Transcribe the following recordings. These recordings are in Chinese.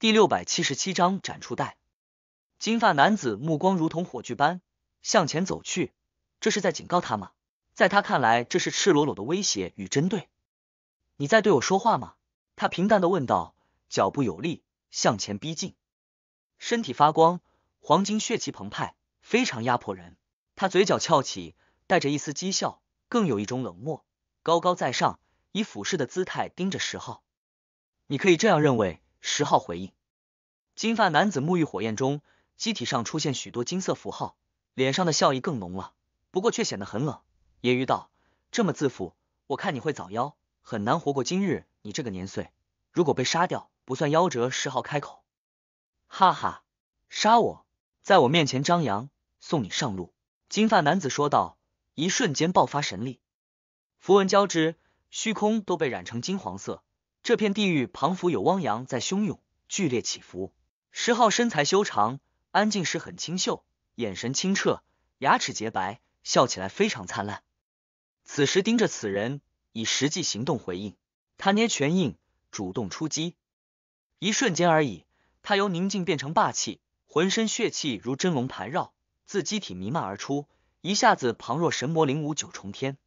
第六百七十七章展出袋。金发男子目光如同火炬般向前走去，这是在警告他吗？在他看来，这是赤裸裸的威胁与针对。你在对我说话吗？他平淡的问道，脚步有力向前逼近，身体发光，黄金血气澎湃，非常压迫人。他嘴角翘起，带着一丝讥笑，更有一种冷漠，高高在上，以俯视的姿态盯着石昊。你可以这样认为。十号回应，金发男子沐浴火焰中，机体上出现许多金色符号，脸上的笑意更浓了，不过却显得很冷，揶揄道：“这么自负，我看你会早夭，很难活过今日。你这个年岁，如果被杀掉，不算夭折。”十号开口：“哈哈，杀我，在我面前张扬，送你上路。”金发男子说道，一瞬间爆发神力，符文交织，虚空都被染成金黄色。这片地域旁佛有汪洋在汹涌剧烈起伏。石昊身材修长，安静时很清秀，眼神清澈，牙齿洁白，笑起来非常灿烂。此时盯着此人，以实际行动回应。他捏拳印，主动出击。一瞬间而已，他由宁静变成霸气，浑身血气如真龙盘绕，自机体弥漫而出，一下子旁若神魔，灵武九重天。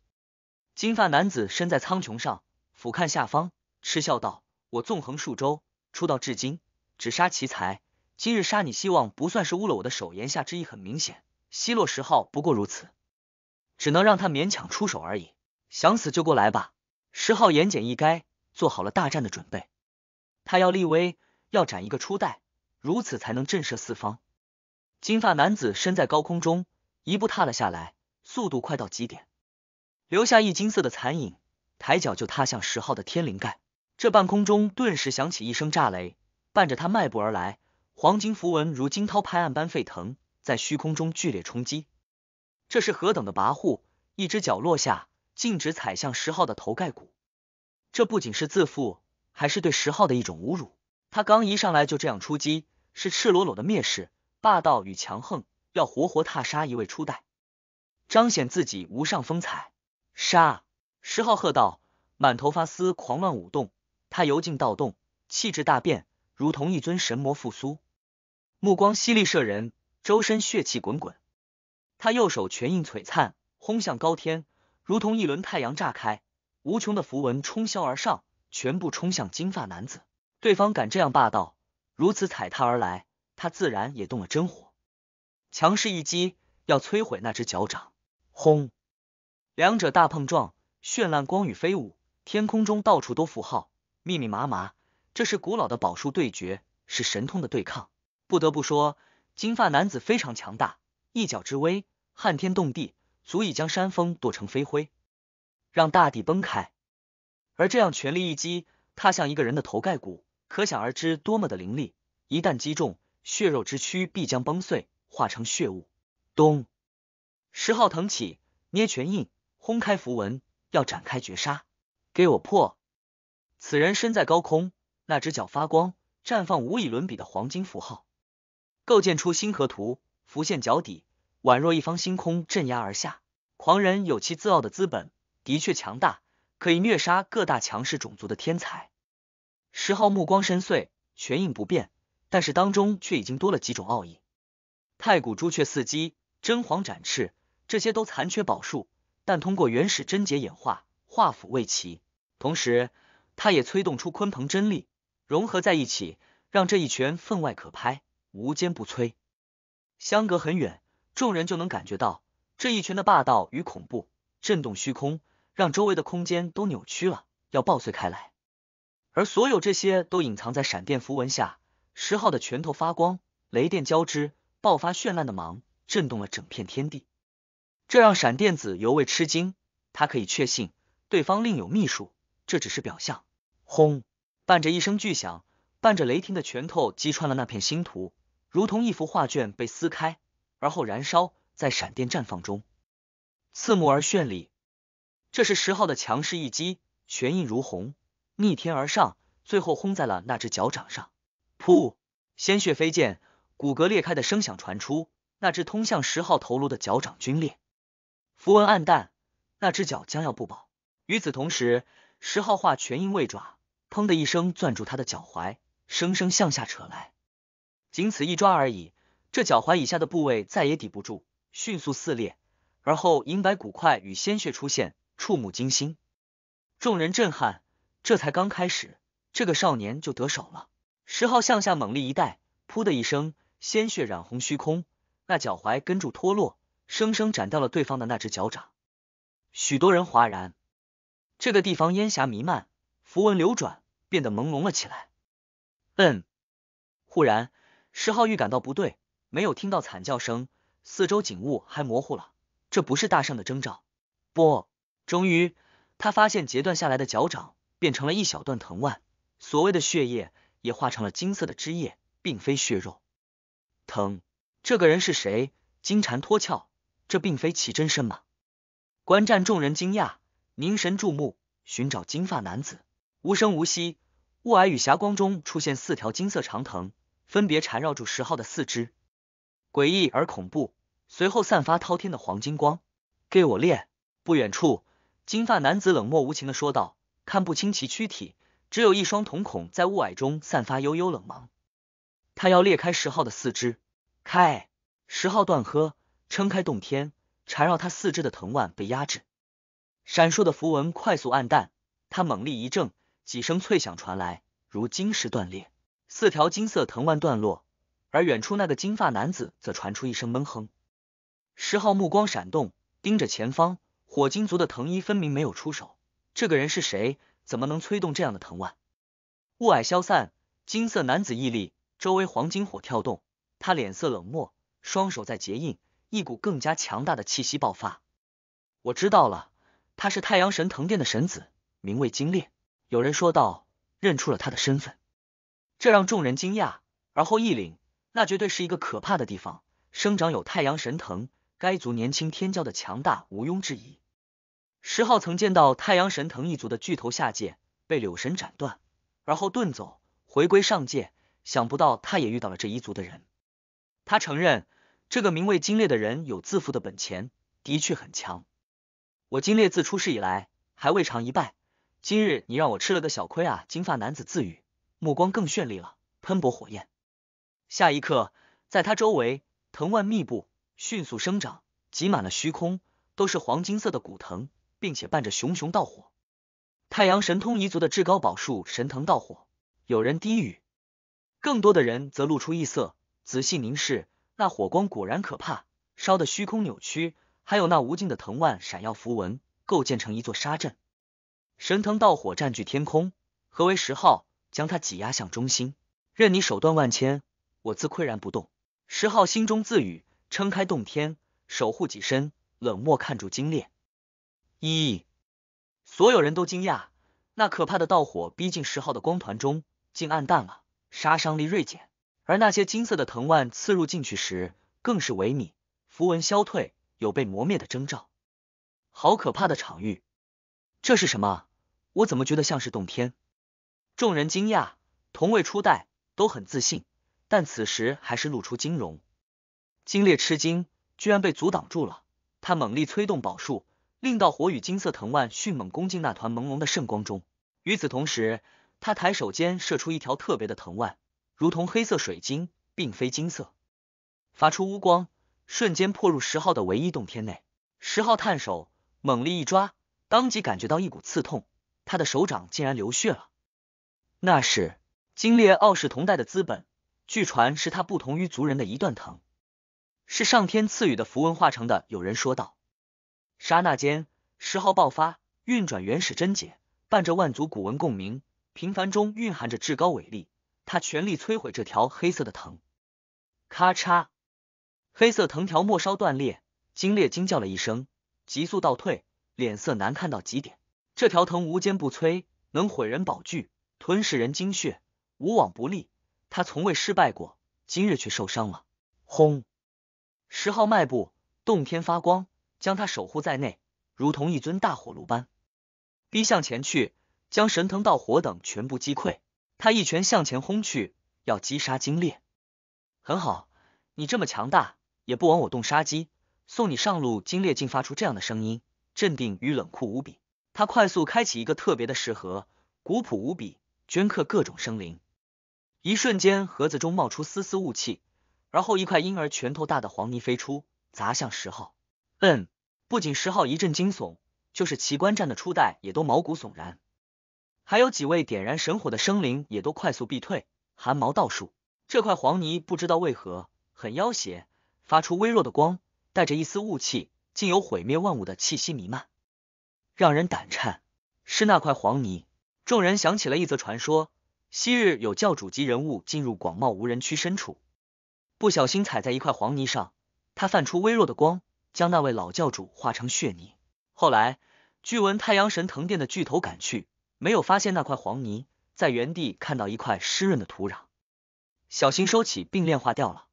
金发男子身在苍穹上，俯瞰下方。嗤笑道：“我纵横数周，出道至今，只杀奇才。今日杀你，希望不算是污了我的手。”言下之意很明显，奚落十号不过如此，只能让他勉强出手而已。想死就过来吧！十号言简意赅，做好了大战的准备。他要立威，要斩一个初代，如此才能震慑四方。金发男子身在高空中，一步踏了下来，速度快到极点，留下一金色的残影，抬脚就踏向十号的天灵盖。这半空中顿时响起一声炸雷，伴着他迈步而来，黄金符文如惊涛拍岸般沸腾，在虚空中剧烈冲击。这是何等的跋扈！一只脚落下，径直踩向十号的头盖骨。这不仅是自负，还是对十号的一种侮辱。他刚一上来就这样出击，是赤裸裸的蔑视、霸道与强横，要活活踏杀一位初代，彰显自己无上风采。杀！十号喝道，满头发丝狂乱舞动。他由静到动，气质大变，如同一尊神魔复苏，目光犀利慑人，周身血气滚滚。他右手拳印璀璨，轰向高天，如同一轮太阳炸开，无穷的符文冲霄而上，全部冲向金发男子。对方敢这样霸道，如此踩踏而来，他自然也动了真火，强势一击，要摧毁那只脚掌。轰！两者大碰撞，绚烂光雨飞舞，天空中到处都符号。密密麻麻，这是古老的宝术对决，是神通的对抗。不得不说，金发男子非常强大，一脚之威撼天动地，足以将山峰剁成飞灰，让大地崩开。而这样全力一击，踏向一个人的头盖骨，可想而知多么的凌厉。一旦击中，血肉之躯必将崩碎，化成血雾。咚！石浩腾起，捏拳印，轰开符文，要展开绝杀，给我破！此人身在高空，那只脚发光，绽放无以伦比的黄金符号，构建出星河图，浮现脚底，宛若一方星空镇压而下。狂人有其自傲的资本，的确强大，可以虐杀各大强势种族的天才。石昊目光深邃，拳印不变，但是当中却已经多了几种奥义。太古朱雀伺机，真皇展翅，这些都残缺宝术，但通过原始贞洁演化，化腐为奇，同时。他也催动出鲲鹏真力，融合在一起，让这一拳分外可拍，无坚不摧。相隔很远，众人就能感觉到这一拳的霸道与恐怖，震动虚空，让周围的空间都扭曲了，要爆碎开来。而所有这些都隐藏在闪电符文下，十号的拳头发光，雷电交织，爆发绚烂的芒，震动了整片天地。这让闪电子尤为吃惊，他可以确信对方另有秘术。这只是表象。轰！伴着一声巨响，伴着雷霆的拳头击穿了那片星图，如同一幅画卷被撕开，而后燃烧，在闪电绽放中，刺目而绚丽。这是十号的强势一击，拳印如虹，逆天而上，最后轰在了那只脚掌上。噗！鲜血飞溅，骨骼裂开的声响传出，那只通向十号头颅的脚掌皲裂，符文暗淡，那只脚将要不保。与此同时。石昊化全阴未爪，砰的一声攥住他的脚踝，生生向下扯来。仅此一抓而已，这脚踝以下的部位再也抵不住，迅速撕裂，而后银白骨块与鲜血出现，触目惊心，众人震撼。这才刚开始，这个少年就得手了。石昊向下猛力一带，噗的一声，鲜血染红虚空，那脚踝根柱脱落，生生斩掉了对方的那只脚掌。许多人哗然。这个地方烟霞弥漫，符文流转，变得朦胧了起来。嗯，忽然，石浩预感到不对，没有听到惨叫声，四周景物还模糊了。这不是大圣的征兆。不，终于他发现截断下来的脚掌变成了一小段藤蔓，所谓的血液也化成了金色的汁液，并非血肉。疼，这个人是谁？金蝉脱壳，这并非其真身吗？观战众人惊讶。凝神注目，寻找金发男子。无声无息，雾霭与霞光中出现四条金色长藤，分别缠绕住石号的四肢，诡异而恐怖。随后散发滔天的黄金光，给我练！不远处，金发男子冷漠无情的说道，看不清其躯体，只有一双瞳孔在雾霭中散发幽幽冷芒。他要裂开石号的四肢，开！石号断喝，撑开洞天，缠绕他四肢的藤蔓被压制。闪烁的符文快速暗淡，他猛力一挣，几声脆响传来，如晶石断裂，四条金色藤蔓断落。而远处那个金发男子则传出一声闷哼。石浩目光闪动，盯着前方，火金族的藤衣分明没有出手，这个人是谁？怎么能催动这样的藤蔓？雾霭消散，金色男子屹立，周围黄金火跳动，他脸色冷漠，双手在结印，一股更加强大的气息爆发。我知道了。他是太阳神藤殿的神子，名为精烈。有人说道，认出了他的身份，这让众人惊讶，而后一凛，那绝对是一个可怕的地方，生长有太阳神藤。该族年轻天骄的强大毋庸置疑。十号曾见到太阳神藤一族的巨头下界被柳神斩断，而后遁走，回归上界。想不到他也遇到了这一族的人。他承认，这个名为精烈的人有自负的本钱，的确很强。我金烈自出世以来，还未尝一败。今日你让我吃了个小亏啊！金发男子自语，目光更绚丽了，喷薄火焰。下一刻，在他周围，藤蔓密布，迅速生长，挤满了虚空，都是黄金色的古藤，并且伴着熊熊道火。太阳神通彝族的至高宝术神腾道火。有人低语，更多的人则露出异色，仔细凝视。那火光果然可怕，烧的虚空扭曲。还有那无尽的藤蔓，闪耀符文，构建成一座沙阵。神藤道火占据天空，何为十号，将它挤压向中心。任你手段万千，我自岿然不动。十号心中自语，撑开洞天，守护己身，冷漠看住精炼。一，所有人都惊讶，那可怕的道火逼近十号的光团中，竟暗淡了，杀伤力锐减。而那些金色的藤蔓刺入进去时，更是萎靡，符文消退。有被磨灭的征兆，好可怕的场域！这是什么？我怎么觉得像是洞天？众人惊讶，同为初代都很自信，但此时还是露出惊容。金烈吃惊，居然被阻挡住了。他猛力催动宝术，令到火与金色藤蔓迅猛攻进那团朦胧的圣光中。与此同时，他抬手间射出一条特别的藤蔓，如同黑色水晶，并非金色，发出乌光。瞬间破入十号的唯一洞天内，十号探手猛力一抓，当即感觉到一股刺痛，他的手掌竟然流血了。那是精烈傲视同代的资本，据传是他不同于族人的一段藤，是上天赐予的符文化成的。有人说道。刹那间，十号爆发，运转原始真解，伴着万族古文共鸣，平凡中蕴含着至高伟力。他全力摧毁这条黑色的藤，咔嚓。黑色藤条末梢断裂，金烈惊叫了一声，急速倒退，脸色难看到极点。这条藤无坚不摧，能毁人宝具，吞噬人精血，无往不利。他从未失败过，今日却受伤了。轰！十号迈步，洞天发光，将他守护在内，如同一尊大火炉般，逼向前去，将神藤道火等全部击溃。他一拳向前轰去，要击杀金烈。很好，你这么强大。也不枉我动杀机，送你上路！金烈竟发出这样的声音，镇定与冷酷无比。他快速开启一个特别的石盒，古朴无比，镌刻各种生灵。一瞬间，盒子中冒出丝丝雾气，而后一块婴儿拳头大的黄泥飞出，砸向石昊。嗯，不仅石昊一阵惊悚，就是奇观战的初代也都毛骨悚然。还有几位点燃神火的生灵也都快速避退，寒毛倒竖。这块黄泥不知道为何很妖邪。发出微弱的光，带着一丝雾气，竟有毁灭万物的气息弥漫，让人胆颤。是那块黄泥。众人想起了一则传说：昔日有教主级人物进入广袤无人区深处，不小心踩在一块黄泥上，他泛出微弱的光，将那位老教主化成血泥。后来，据闻太阳神藤殿的巨头赶去，没有发现那块黄泥，在原地看到一块湿润的土壤，小心收起并炼化掉了。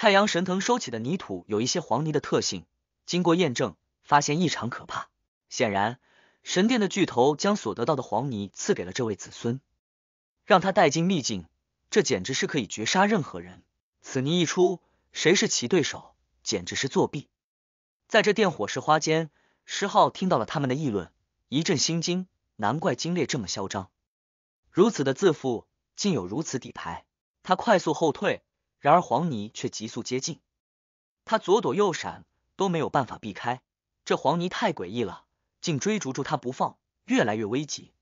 太阳神藤收起的泥土有一些黄泥的特性，经过验证，发现异常可怕。显然，神殿的巨头将所得到的黄泥赐给了这位子孙，让他带进秘境。这简直是可以绝杀任何人。此泥一出，谁是其对手？简直是作弊！在这电火石花间，石浩听到了他们的议论，一阵心惊。难怪金烈这么嚣张，如此的自负，竟有如此底牌。他快速后退。然而黄泥却急速接近，他左躲右闪都没有办法避开，这黄泥太诡异了，竟追逐住他不放，越来越危急。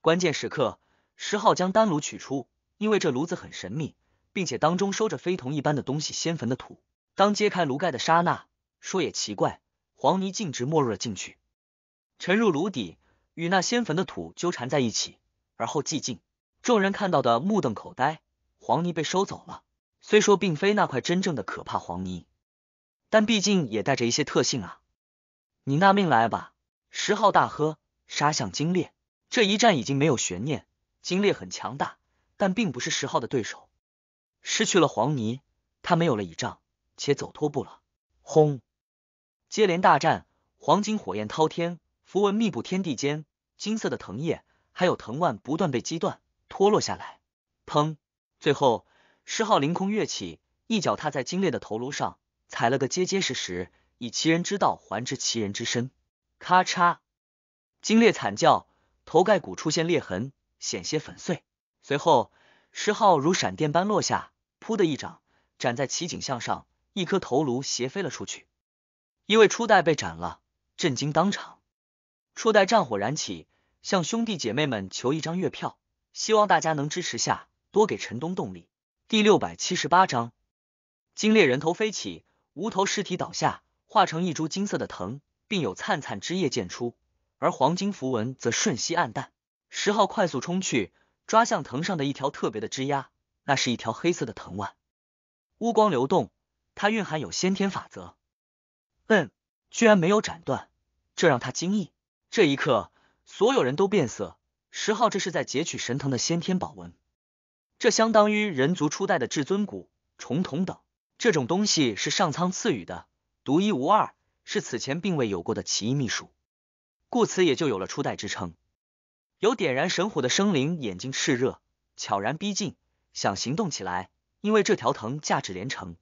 关键时刻，石浩将丹炉取出，因为这炉子很神秘，并且当中收着非同一般的东西——仙坟的土。当揭开炉盖的刹那，说也奇怪，黄泥径直没入了进去，沉入炉底，与那仙坟的土纠缠在一起，而后寂静。众人看到的目瞪口呆，黄泥被收走了。虽说并非那块真正的可怕黄泥，但毕竟也带着一些特性啊！你拿命来吧！石浩大喝，杀向金烈。这一战已经没有悬念，金烈很强大，但并不是石浩的对手。失去了黄泥，他没有了倚仗，且走脱步了。轰！接连大战，黄金火焰滔天，符文密布天地间，金色的藤叶还有藤蔓不断被击断、脱落下来。砰！最后。石浩凌空跃起，一脚踏在金烈的头颅上，踩了个结结实实。以其人之道还治其人之身，咔嚓！金烈惨叫，头盖骨出现裂痕，险些粉碎。随后，石浩如闪电般落下，扑的一掌斩在齐景向上，一颗头颅斜飞了出去。一位初代被斩了，震惊当场。初代战火燃起，向兄弟姐妹们求一张月票，希望大家能支持下，多给陈东动力。第六百七十八章，金猎人头飞起，无头尸体倒下，化成一株金色的藤，并有灿灿枝叶溅出，而黄金符文则瞬息暗淡。石浩快速冲去，抓向藤上的一条特别的枝桠，那是一条黑色的藤蔓，乌光流动，它蕴含有先天法则。嗯，居然没有斩断，这让他惊异。这一刻，所有人都变色。石浩这是在截取神藤的先天宝纹。这相当于人族初代的至尊骨、重瞳等，这种东西是上苍赐予的，独一无二，是此前并未有过的奇异秘术，故此也就有了初代之称。有点燃神火的生灵，眼睛炽热，悄然逼近，想行动起来，因为这条藤价值连城，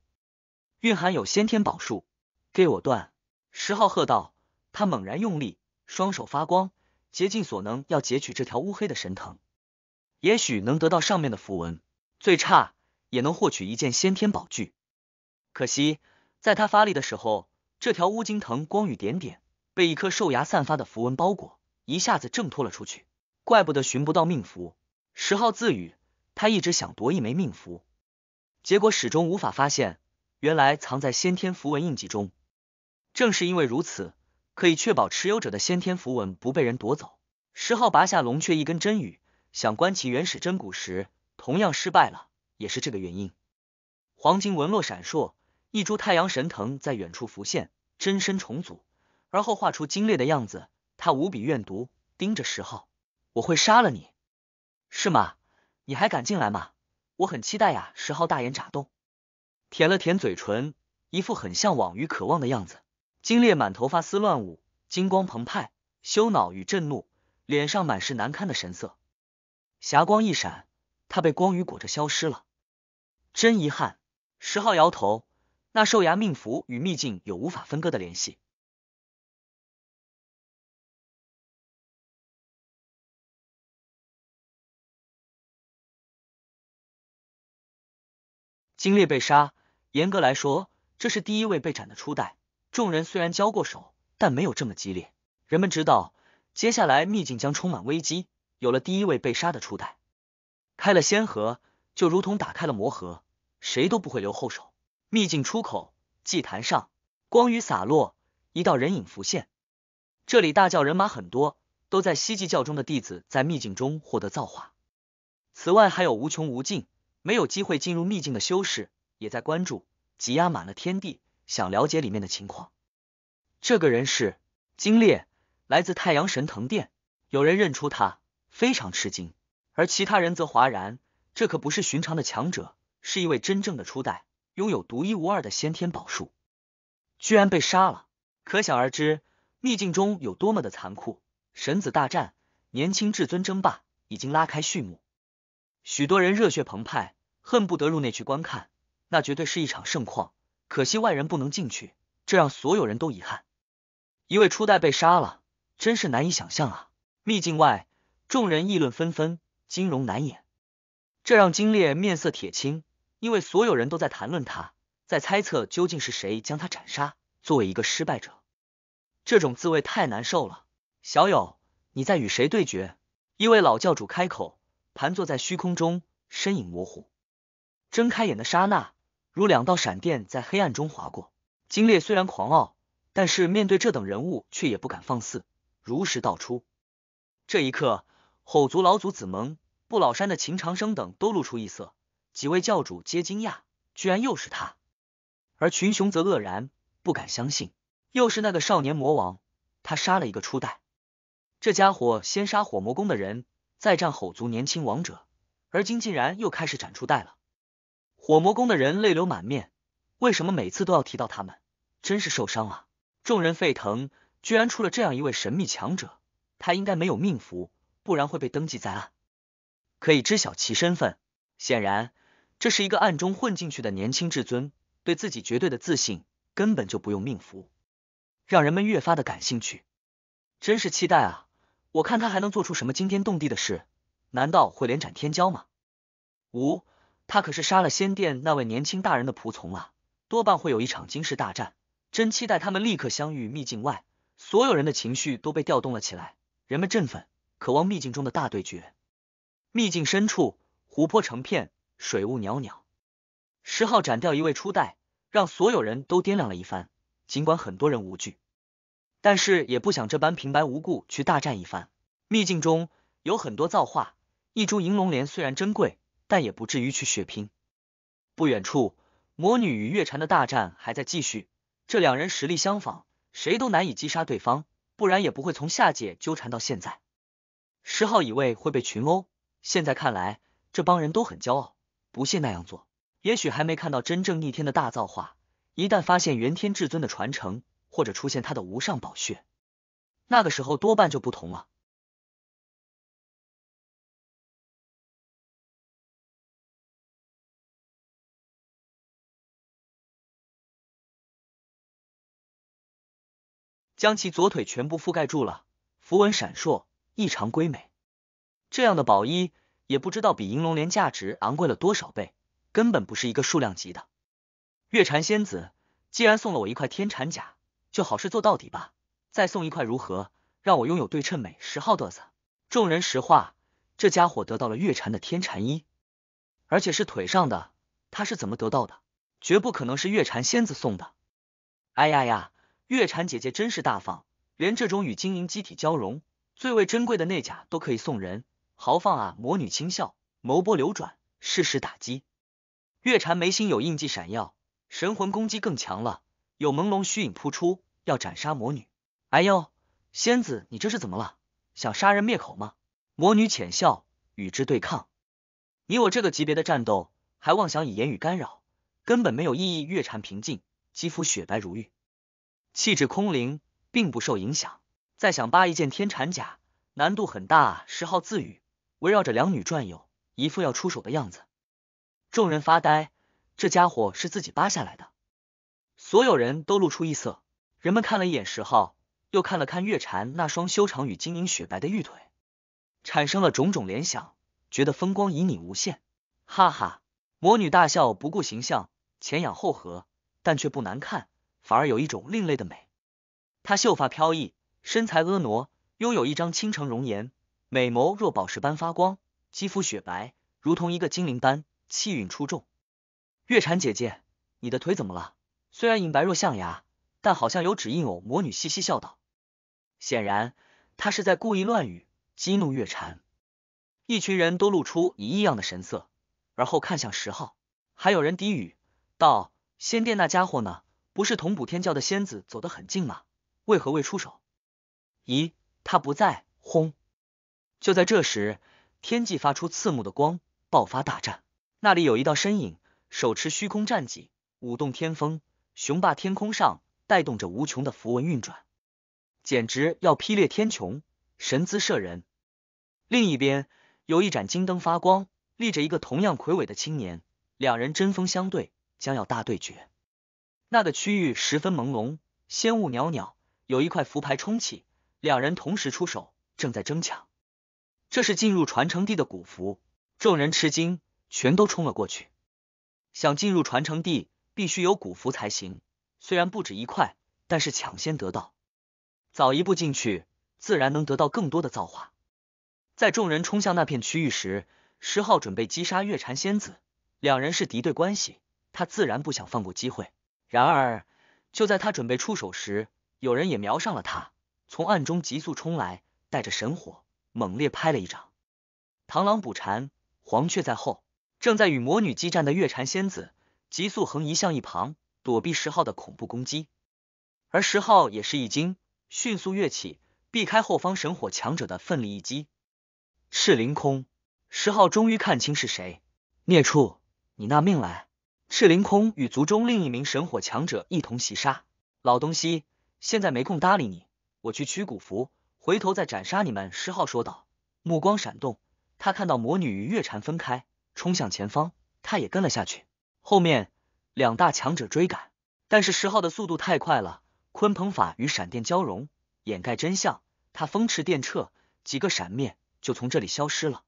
蕴含有先天宝术。给我断！石浩喝道，他猛然用力，双手发光，竭尽所能要截取这条乌黑的神藤。也许能得到上面的符文，最差也能获取一件先天宝具。可惜，在他发力的时候，这条乌金藤光雨点点被一颗兽牙散发的符文包裹，一下子挣脱了出去。怪不得寻不到命符，石浩自语。他一直想夺一枚命符，结果始终无法发现，原来藏在先天符文印记中。正是因为如此，可以确保持有者的先天符文不被人夺走。石浩拔下龙雀一根针羽。想观其原始真骨时，同样失败了，也是这个原因。黄金纹络闪烁，一株太阳神藤在远处浮现，真身重组，而后画出精烈的样子。他无比怨毒，盯着石昊：“我会杀了你，是吗？你还敢进来吗？我很期待呀！”石昊大眼眨动，舔了舔嘴唇，一副很向往与渴望的样子。金烈满头发丝乱舞，金光澎湃，羞恼与震怒，脸上满是难堪的神色。霞光一闪，他被光雨裹着消失了。真遗憾，石昊摇头。那兽牙命符与秘境有无法分割的联系。金烈被杀，严格来说，这是第一位被斩的初代。众人虽然交过手，但没有这么激烈。人们知道，接下来秘境将充满危机。有了第一位被杀的初代，开了先河，就如同打开了魔盒，谁都不会留后手。秘境出口，祭坛上，光雨洒落，一道人影浮现。这里大教人马很多，都在西晋教中的弟子在秘境中获得造化。此外，还有无穷无尽没有机会进入秘境的修士，也在关注，挤压满了天地，想了解里面的情况。这个人是金烈，来自太阳神藤殿。有人认出他。非常吃惊，而其他人则哗然。这可不是寻常的强者，是一位真正的初代，拥有独一无二的先天宝术，居然被杀了，可想而知秘境中有多么的残酷。神子大战，年轻至尊争霸已经拉开序幕，许多人热血澎湃，恨不得入内去观看，那绝对是一场盛况。可惜外人不能进去，这让所有人都遗憾。一位初代被杀了，真是难以想象啊！秘境外。众人议论纷纷，金融难掩，这让金烈面色铁青，因为所有人都在谈论他，在猜测究竟是谁将他斩杀。作为一个失败者，这种滋味太难受了。小友，你在与谁对决？一位老教主开口，盘坐在虚空中，身影模糊。睁开眼的刹那，如两道闪电在黑暗中划过。金烈虽然狂傲，但是面对这等人物，却也不敢放肆，如实道出。这一刻。吼族老祖子蒙、不老山的秦长生等都露出异色，几位教主皆惊讶，居然又是他。而群雄则愕然，不敢相信，又是那个少年魔王。他杀了一个初代，这家伙先杀火魔宫的人，再战吼族年轻王者，而今竟然又开始斩初代了。火魔宫的人泪流满面，为什么每次都要提到他们？真是受伤了。众人沸腾，居然出了这样一位神秘强者，他应该没有命符。不然会被登记在案，可以知晓其身份。显然，这是一个暗中混进去的年轻至尊，对自己绝对的自信，根本就不用命符，让人们越发的感兴趣。真是期待啊！我看他还能做出什么惊天动地的事？难道会连斩天骄吗？五，他可是杀了仙殿那位年轻大人的仆从啊，多半会有一场惊世大战。真期待他们立刻相遇。秘境外，所有人的情绪都被调动了起来，人们振奋。渴望秘境中的大对决。秘境深处，湖泊成片，水雾袅袅。十号斩掉一位初代，让所有人都掂量了一番。尽管很多人无惧，但是也不想这般平白无故去大战一番。秘境中有很多造化，一株银龙莲虽然珍贵，但也不至于去血拼。不远处，魔女与月蝉的大战还在继续。这两人实力相仿，谁都难以击杀对方，不然也不会从下界纠缠到现在。十号以为会被群殴，现在看来，这帮人都很骄傲，不屑那样做。也许还没看到真正逆天的大造化，一旦发现元天至尊的传承，或者出现他的无上宝血，那个时候多半就不同了。将其左腿全部覆盖住了，符文闪烁。异常瑰美，这样的宝衣也不知道比银龙莲价值昂贵了多少倍，根本不是一个数量级的。月禅仙子既然送了我一块天禅甲，就好事做到底吧，再送一块如何？让我拥有对称美，十号嘚瑟。众人石化，这家伙得到了月禅的天禅衣，而且是腿上的，他是怎么得到的？绝不可能是月禅仙子送的。哎呀呀，月禅姐姐真是大方，连这种与金银机体交融。最为珍贵的内甲都可以送人，豪放啊！魔女轻笑，眸波流转，适时打击。月禅眉心有印记闪耀，神魂攻击更强了，有朦胧虚影扑出，要斩杀魔女。哎呦，仙子你这是怎么了？想杀人灭口吗？魔女浅笑，与之对抗。你我这个级别的战斗，还妄想以言语干扰，根本没有意义。月禅平静，肌肤雪白如玉，气质空灵，并不受影响。再想扒一件天蚕甲，难度很大。十号自语，围绕着两女转悠，一副要出手的样子。众人发呆，这家伙是自己扒下来的。所有人都露出异色，人们看了一眼十号，又看了看月婵那双修长与晶莹雪白的玉腿，产生了种种联想，觉得风光旖旎无限。哈哈，魔女大笑，不顾形象，前仰后合，但却不难看，反而有一种另类的美。她秀发飘逸。身材婀娜，拥有一张倾城容颜，美眸若宝石般发光，肌肤雪白，如同一个精灵般，气韵出众。月婵姐姐，你的腿怎么了？虽然银白若象牙，但好像有指印。偶魔女嘻嘻笑道，显然她是在故意乱语，激怒月婵。一群人都露出以异样的神色，而后看向十号，还有人低语道：“仙殿那家伙呢？不是同补天教的仙子走得很近吗？为何未出手？”咦，他不在！轰！就在这时，天际发出刺目的光，爆发大战。那里有一道身影，手持虚空战戟，舞动天风，雄霸天空上，带动着无穷的符文运转，简直要劈裂天穹，神姿慑人。另一边有一盏金灯发光，立着一个同样魁伟的青年，两人针锋相对，将要大对决。那个区域十分朦胧，仙雾袅袅，有一块符牌冲起。两人同时出手，正在争抢。这是进入传承地的古符，众人吃惊，全都冲了过去。想进入传承地，必须有古符才行。虽然不止一块，但是抢先得到，早一步进去，自然能得到更多的造化。在众人冲向那片区域时，石昊准备击杀月禅仙子，两人是敌对关系，他自然不想放过机会。然而，就在他准备出手时，有人也瞄上了他。从暗中急速冲来，带着神火猛烈拍了一掌。螳螂捕蝉，黄雀在后。正在与魔女激战的月蝉仙子急速横移向一旁，躲避石浩的恐怖攻击。而石浩也是一惊，迅速跃起，避开后方神火强者的奋力一击。赤凌空，石浩终于看清是谁。孽畜，你纳命来！赤凌空与族中另一名神火强者一同袭杀老东西，现在没空搭理你。我去取古符，回头再斩杀你们。”石浩说道，目光闪动。他看到魔女与月禅分开，冲向前方，他也跟了下去。后面两大强者追赶，但是石号的速度太快了，鲲鹏法与闪电交融，掩盖真相。他风驰电掣，几个闪灭就从这里消失了。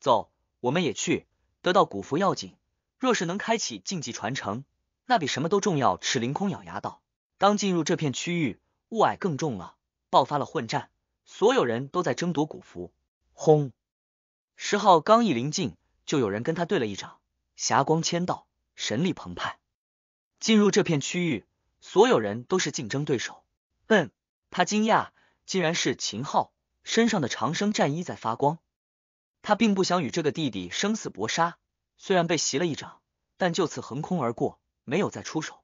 走，我们也去，得到古符要紧。若是能开启禁忌传承，那比什么都重要。”赤凌空咬牙道。刚进入这片区域，雾霭更重了。爆发了混战，所有人都在争夺古符。轰！十号刚一临近，就有人跟他对了一掌，霞光千道，神力澎湃。进入这片区域，所有人都是竞争对手。嗯，他惊讶，竟然是秦昊，身上的长生战衣在发光。他并不想与这个弟弟生死搏杀，虽然被袭了一掌，但就此横空而过，没有再出手。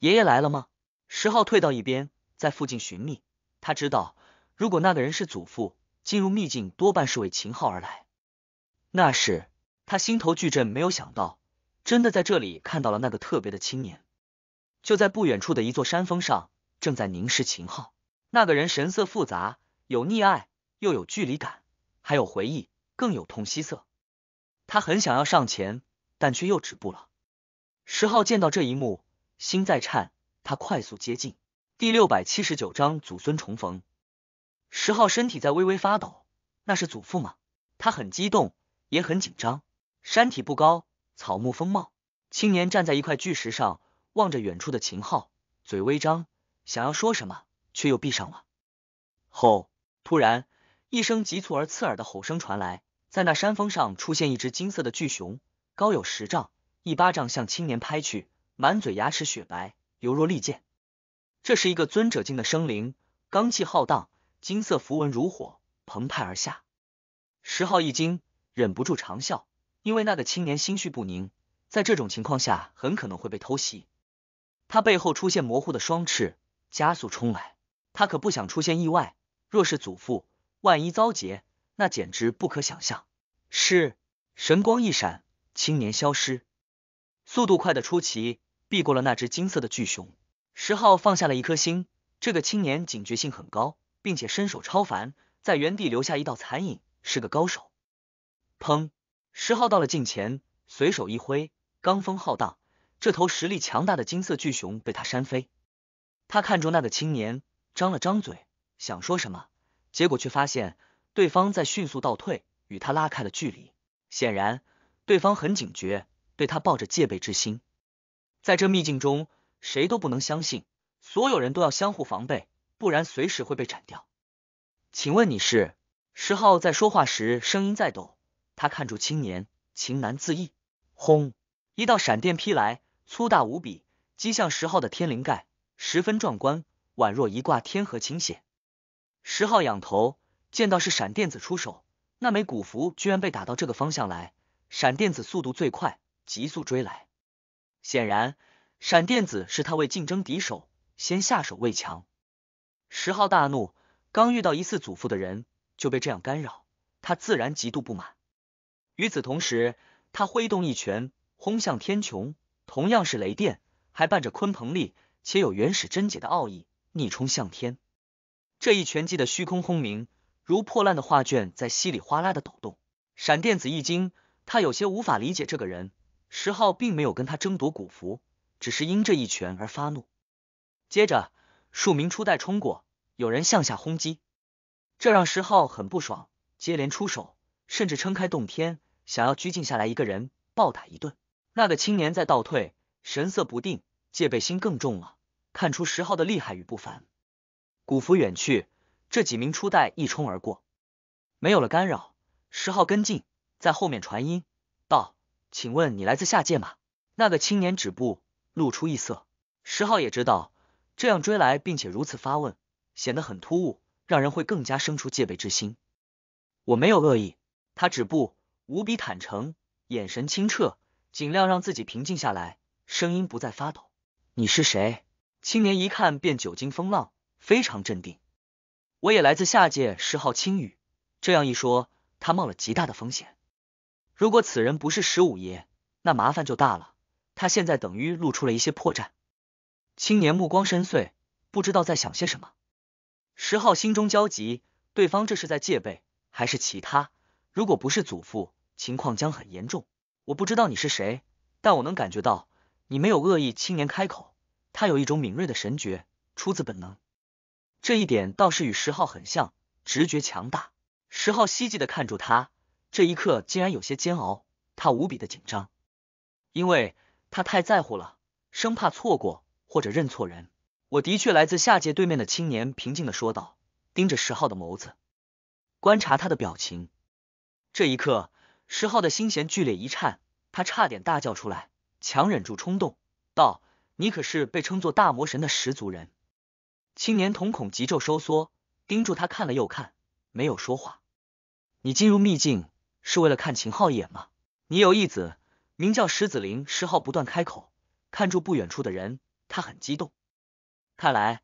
爷爷来了吗？十号退到一边，在附近寻觅。他知道，如果那个人是祖父，进入秘境多半是为秦昊而来。那时他心头巨震，没有想到，真的在这里看到了那个特别的青年。就在不远处的一座山峰上，正在凝视秦昊。那个人神色复杂，有溺爱，又有距离感，还有回忆，更有痛惜色。他很想要上前，但却又止步了。石浩见到这一幕，心在颤，他快速接近。第六百七十九章祖孙重逢。石昊身体在微微发抖，那是祖父吗？他很激动，也很紧张。山体不高，草木丰茂。青年站在一块巨石上，望着远处的秦昊，嘴微张，想要说什么，却又闭上了。吼！突然，一声急促而刺耳的吼声传来，在那山峰上出现一只金色的巨熊，高有十丈，一巴掌向青年拍去，满嘴牙齿雪白，犹若利剑。这是一个尊者境的生灵，罡气浩荡，金色符文如火澎湃而下。石昊一惊，忍不住长笑，因为那个青年心绪不宁，在这种情况下很可能会被偷袭。他背后出现模糊的双翅，加速冲来。他可不想出现意外，若是祖父万一遭劫，那简直不可想象。是神光一闪，青年消失，速度快的出奇，避过了那只金色的巨熊。石浩放下了一颗心，这个青年警觉性很高，并且身手超凡，在原地留下一道残影，是个高手。砰！石浩到了近前，随手一挥，罡风浩荡，这头实力强大的金色巨熊被他扇飞。他看住那个青年，张了张嘴，想说什么，结果却发现对方在迅速倒退，与他拉开了距离。显然，对方很警觉，对他抱着戒备之心，在这秘境中。谁都不能相信，所有人都要相互防备，不然随时会被斩掉。请问你是？石浩在说话时声音在抖，他看住青年，情难自抑。轰！一道闪电劈来，粗大无比，击向石浩的天灵盖，十分壮观，宛若一挂天河倾泻。石浩仰头，见到是闪电子出手，那枚古符居然被打到这个方向来。闪电子速度最快，急速追来，显然。闪电子是他为竞争敌手先下手为强，十号大怒，刚遇到疑似祖父的人就被这样干扰，他自然极度不满。与此同时，他挥动一拳轰向天穹，同样是雷电，还伴着鲲鹏力，且有原始贞洁的奥义逆冲向天。这一拳击的虚空轰鸣，如破烂的画卷在稀里哗啦的抖动。闪电子一惊，他有些无法理解这个人，十号并没有跟他争夺古符。只是因这一拳而发怒，接着数名初代冲过，有人向下轰击，这让石浩很不爽，接连出手，甚至撑开洞天，想要拘禁下来一个人暴打一顿。那个青年在倒退，神色不定，戒备心更重了，看出石浩的厉害与不凡。古符远去，这几名初代一冲而过，没有了干扰，石浩跟进，在后面传音道：“请问你来自下界吗？”那个青年止步。露出异色，石浩也知道这样追来，并且如此发问，显得很突兀，让人会更加生出戒备之心。我没有恶意，他止步，无比坦诚，眼神清澈，尽量让自己平静下来，声音不再发抖。你是谁？青年一看便久经风浪，非常镇定。我也来自下界，石浩青语，这样一说，他冒了极大的风险。如果此人不是十五爷，那麻烦就大了。他现在等于露出了一些破绽。青年目光深邃，不知道在想些什么。石浩心中焦急，对方这是在戒备还是其他？如果不是祖父，情况将很严重。我不知道你是谁，但我能感觉到你没有恶意。青年开口，他有一种敏锐的神觉，出自本能，这一点倒是与石浩很像，直觉强大。石浩希冀的看住他，这一刻竟然有些煎熬，他无比的紧张，因为。他太在乎了，生怕错过或者认错人。我的确来自下界对面的青年平静的说道，盯着石浩的眸子，观察他的表情。这一刻，石浩的心弦剧烈一颤，他差点大叫出来，强忍住冲动道：“你可是被称作大魔神的十族人？”青年瞳孔急骤收缩，盯住他看了又看，没有说话。你进入秘境是为了看秦昊一眼吗？你有义子？名叫石子林，石浩不断开口，看住不远处的人，他很激动。看来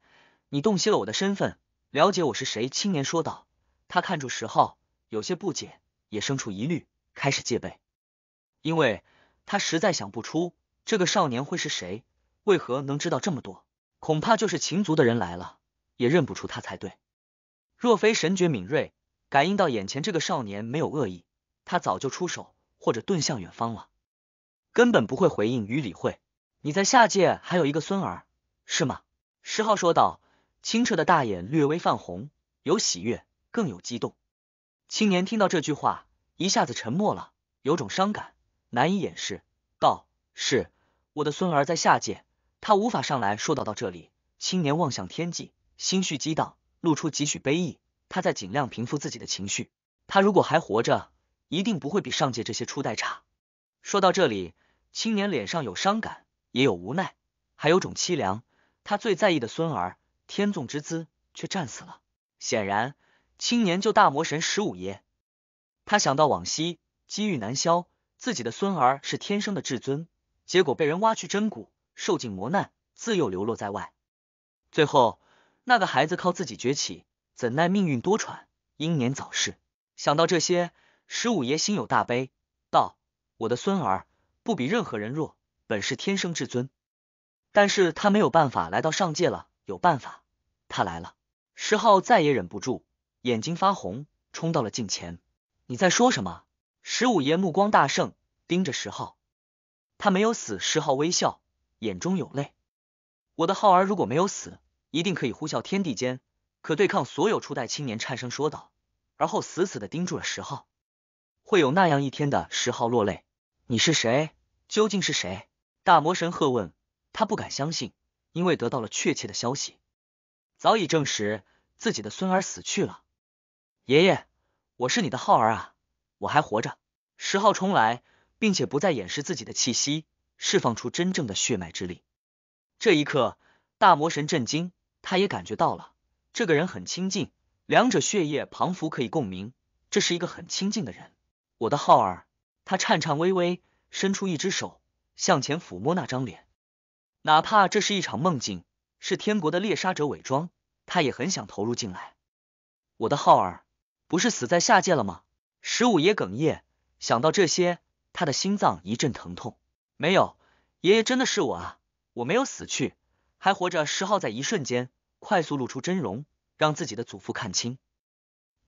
你洞悉了我的身份，了解我是谁。”青年说道。他看住石浩，有些不解，也生出疑虑，开始戒备，因为他实在想不出这个少年会是谁，为何能知道这么多？恐怕就是秦族的人来了，也认不出他才对。若非神觉敏锐，感应到眼前这个少年没有恶意，他早就出手或者遁向远方了。根本不会回应与理会。你在下界还有一个孙儿，是吗？石浩说道，清澈的大眼略微泛红，有喜悦，更有激动。青年听到这句话，一下子沉默了，有种伤感，难以掩饰。道是我的孙儿在下界，他无法上来。说道到这里，青年望向天际，心绪激荡，露出几许悲意。他在尽量平复自己的情绪。他如果还活着，一定不会比上界这些初代差。说到这里，青年脸上有伤感，也有无奈，还有种凄凉。他最在意的孙儿，天纵之姿却战死了。显然，青年就大魔神十五爷。他想到往昔，机遇难消。自己的孙儿是天生的至尊，结果被人挖去真骨，受尽磨难，自幼流落在外。最后，那个孩子靠自己崛起，怎奈命运多舛，英年早逝。想到这些，十五爷心有大悲，道。我的孙儿不比任何人弱，本是天生至尊，但是他没有办法来到上界了。有办法，他来了。石浩再也忍不住，眼睛发红，冲到了近前。你在说什么？十五爷目光大盛，盯着石浩。他没有死。石浩微笑，眼中有泪。我的浩儿如果没有死，一定可以呼啸天地间，可对抗所有初代青年。颤声说道，而后死死的盯住了石浩。会有那样一天的。石浩落泪。你是谁？究竟是谁？大魔神喝问。他不敢相信，因为得到了确切的消息，早已证实自己的孙儿死去了。爷爷，我是你的浩儿啊，我还活着。十号冲来，并且不再掩饰自己的气息，释放出真正的血脉之力。这一刻，大魔神震惊，他也感觉到了这个人很亲近，两者血液彷佛可以共鸣，这是一个很亲近的人。我的浩儿。他颤颤巍巍伸出一只手向前抚摸那张脸，哪怕这是一场梦境，是天国的猎杀者伪装，他也很想投入进来。我的浩儿不是死在下界了吗？十五爷哽咽，想到这些，他的心脏一阵疼痛。没有，爷爷真的是我啊，我没有死去，还活着。十号在一瞬间快速露出真容，让自己的祖父看清。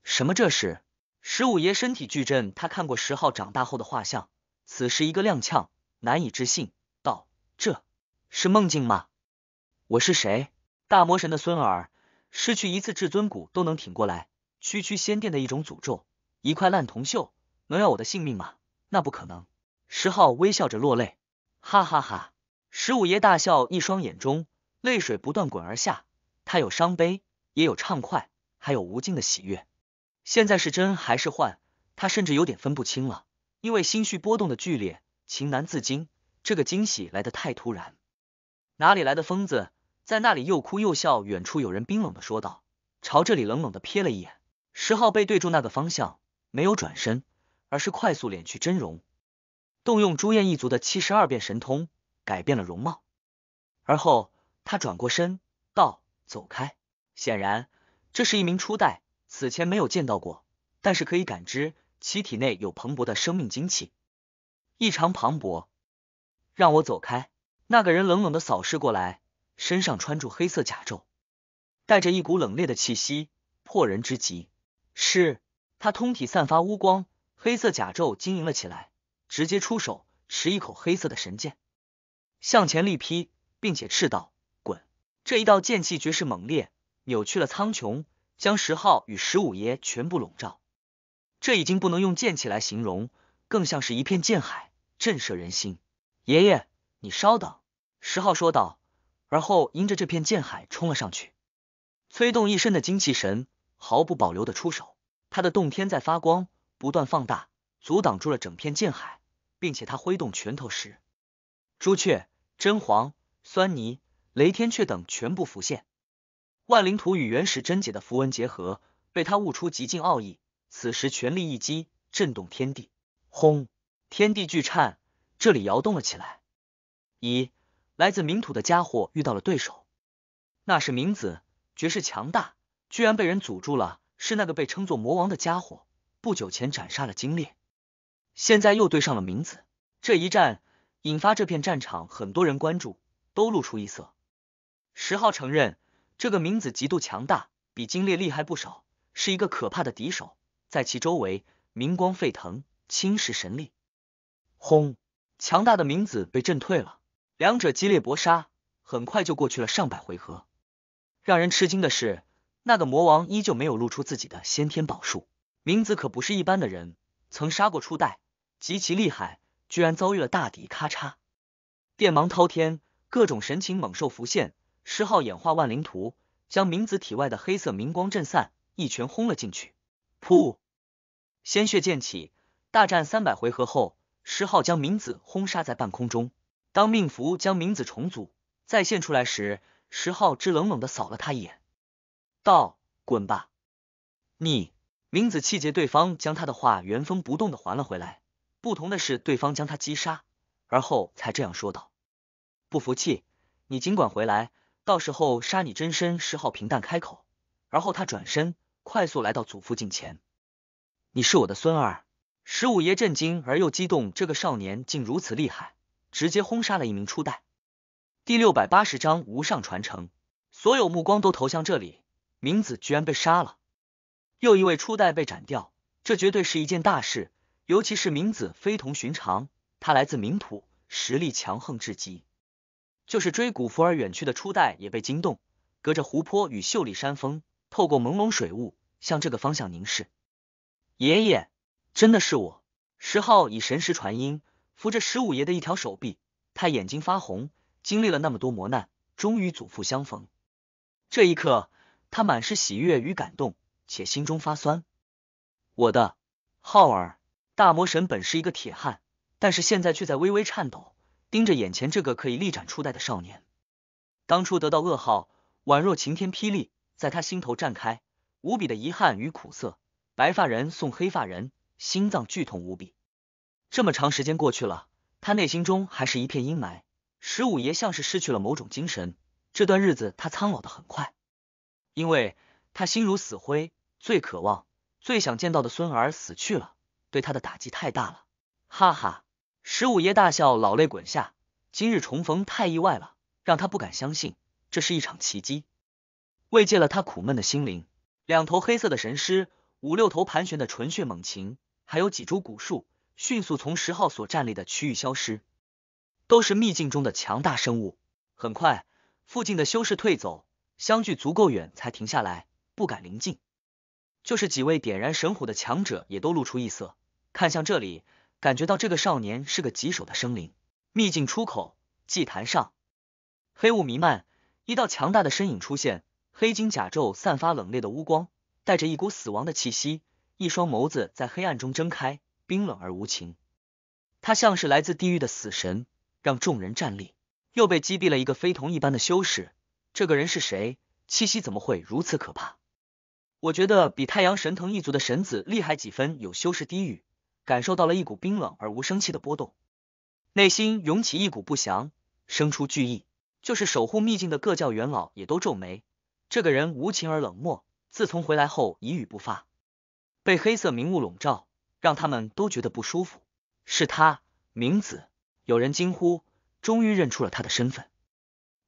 什么这是？十五爷身体巨震，他看过十号长大后的画像，此时一个踉跄，难以置信道：“这是梦境吗？我是谁？大魔神的孙儿，失去一次至尊骨都能挺过来，区区仙殿的一种诅咒，一块烂铜锈能要我的性命吗？那不可能！”十号微笑着落泪，哈哈哈！十五爷大笑，一双眼中泪水不断滚而下，他有伤悲，也有畅快，还有无尽的喜悦。现在是真还是幻？他甚至有点分不清了，因为心绪波动的剧烈，情难自禁。这个惊喜来得太突然，哪里来的疯子，在那里又哭又笑？远处有人冰冷的说道，朝这里冷冷的瞥了一眼。石浩背对住那个方向，没有转身，而是快速敛去真容，动用朱厌一族的七十二变神通，改变了容貌。而后他转过身，道：“走开。”显然，这是一名初代。此前没有见到过，但是可以感知其体内有蓬勃的生命精气，异常磅礴。让我走开！那个人冷冷的扫视过来，身上穿住黑色甲胄，带着一股冷冽的气息，破人之极。是他通体散发乌光，黑色甲胄晶莹了起来，直接出手，持一口黑色的神剑，向前力劈，并且斥道：“滚！”这一道剑气绝世猛烈，扭曲了苍穹。将十号与十五爷全部笼罩，这已经不能用剑气来形容，更像是一片剑海，震慑人心。爷爷，你稍等。”十号说道，而后迎着这片剑海冲了上去，催动一身的精气神，毫不保留的出手。他的洞天在发光，不断放大，阻挡住了整片剑海，并且他挥动拳头时，朱雀、真黄、酸泥、雷天雀等全部浮现。万灵土与原始真解的符文结合，被他悟出极尽奥义。此时全力一击，震动天地，轰！天地巨颤，这里摇动了起来。咦，来自冥土的家伙遇到了对手，那是冥子，绝世强大，居然被人阻住了。是那个被称作魔王的家伙，不久前斩杀了精烈，现在又对上了冥子。这一战引发这片战场，很多人关注，都露出异色。十号承认。这个名字极度强大，比金烈厉害不少，是一个可怕的敌手。在其周围，明光沸腾，侵蚀神力。轰！强大的明子被震退了。两者激烈搏杀，很快就过去了上百回合。让人吃惊的是，那个魔王依旧没有露出自己的先天宝术。明子可不是一般的人，曾杀过初代，极其厉害，居然遭遇了大敌。咔嚓！电芒滔天，各种神情猛兽浮现。石浩演化万灵图，将明子体外的黑色明光震散，一拳轰了进去。噗，鲜血溅起。大战三百回合后，石浩将明子轰杀在半空中。当命符将明子重组再现出来时，石浩只冷冷的扫了他一眼，道：“滚吧！”你明子气结，对方将他的话原封不动的还了回来。不同的是，对方将他击杀，而后才这样说道：“不服气，你尽管回来。”到时候杀你真身，石昊平淡开口，而后他转身，快速来到祖父近前。你是我的孙儿，十五爷震惊而又激动，这个少年竟如此厉害，直接轰杀了一名初代。第六百八十章无上传承，所有目光都投向这里，明子居然被杀了，又一位初代被斩掉，这绝对是一件大事，尤其是明子非同寻常，他来自冥土，实力强横至极。就是追古佛而远去的初代也被惊动，隔着湖泊与秀丽山峰，透过朦胧水雾，向这个方向凝视。爷爷，真的是我，石昊以神识传音，扶着十五爷的一条手臂，他眼睛发红，经历了那么多磨难，终于祖父相逢。这一刻，他满是喜悦与感动，且心中发酸。我的浩儿，大魔神本是一个铁汉，但是现在却在微微颤抖。盯着眼前这个可以力斩初代的少年，当初得到噩耗，宛若晴天霹雳，在他心头绽开，无比的遗憾与苦涩。白发人送黑发人，心脏剧痛无比。这么长时间过去了，他内心中还是一片阴霾。十五爷像是失去了某种精神，这段日子他苍老的很快，因为他心如死灰，最渴望、最想见到的孙儿死去了，对他的打击太大了。哈哈。十五爷大笑，老泪滚下。今日重逢太意外了，让他不敢相信，这是一场奇迹，慰藉了他苦闷的心灵。两头黑色的神狮，五六头盘旋的纯血猛禽，还有几株古树，迅速从十号所站立的区域消失，都是秘境中的强大生物。很快，附近的修士退走，相距足够远才停下来，不敢临近。就是几位点燃神火的强者，也都露出异色，看向这里。感觉到这个少年是个棘手的生灵。秘境出口，祭坛上黑雾弥漫，一道强大的身影出现，黑金甲胄散发冷冽的乌光，带着一股死亡的气息。一双眸子在黑暗中睁开，冰冷而无情。他像是来自地狱的死神，让众人站立。又被击毙了一个非同一般的修士。这个人是谁？气息怎么会如此可怕？我觉得比太阳神藤一族的神子厉害几分。有修士低语。感受到了一股冰冷而无生气的波动，内心涌起一股不祥，生出惧意。就是守护秘境的各教元老也都皱眉。这个人无情而冷漠，自从回来后一语不发，被黑色迷雾笼罩，让他们都觉得不舒服。是他，明子！有人惊呼，终于认出了他的身份。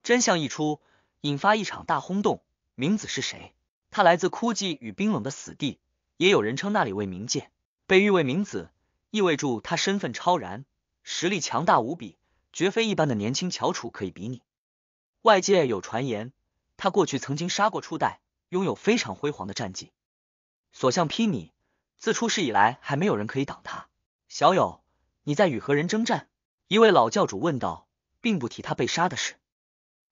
真相一出，引发一场大轰动。明子是谁？他来自枯寂与冰冷的死地，也有人称那里为冥界。被誉为明子，意味住他身份超然，实力强大无比，绝非一般的年轻翘楚可以比拟。外界有传言，他过去曾经杀过初代，拥有非常辉煌的战绩，所向披靡。自出世以来，还没有人可以挡他。小友，你在与何人征战？一位老教主问道，并不提他被杀的事，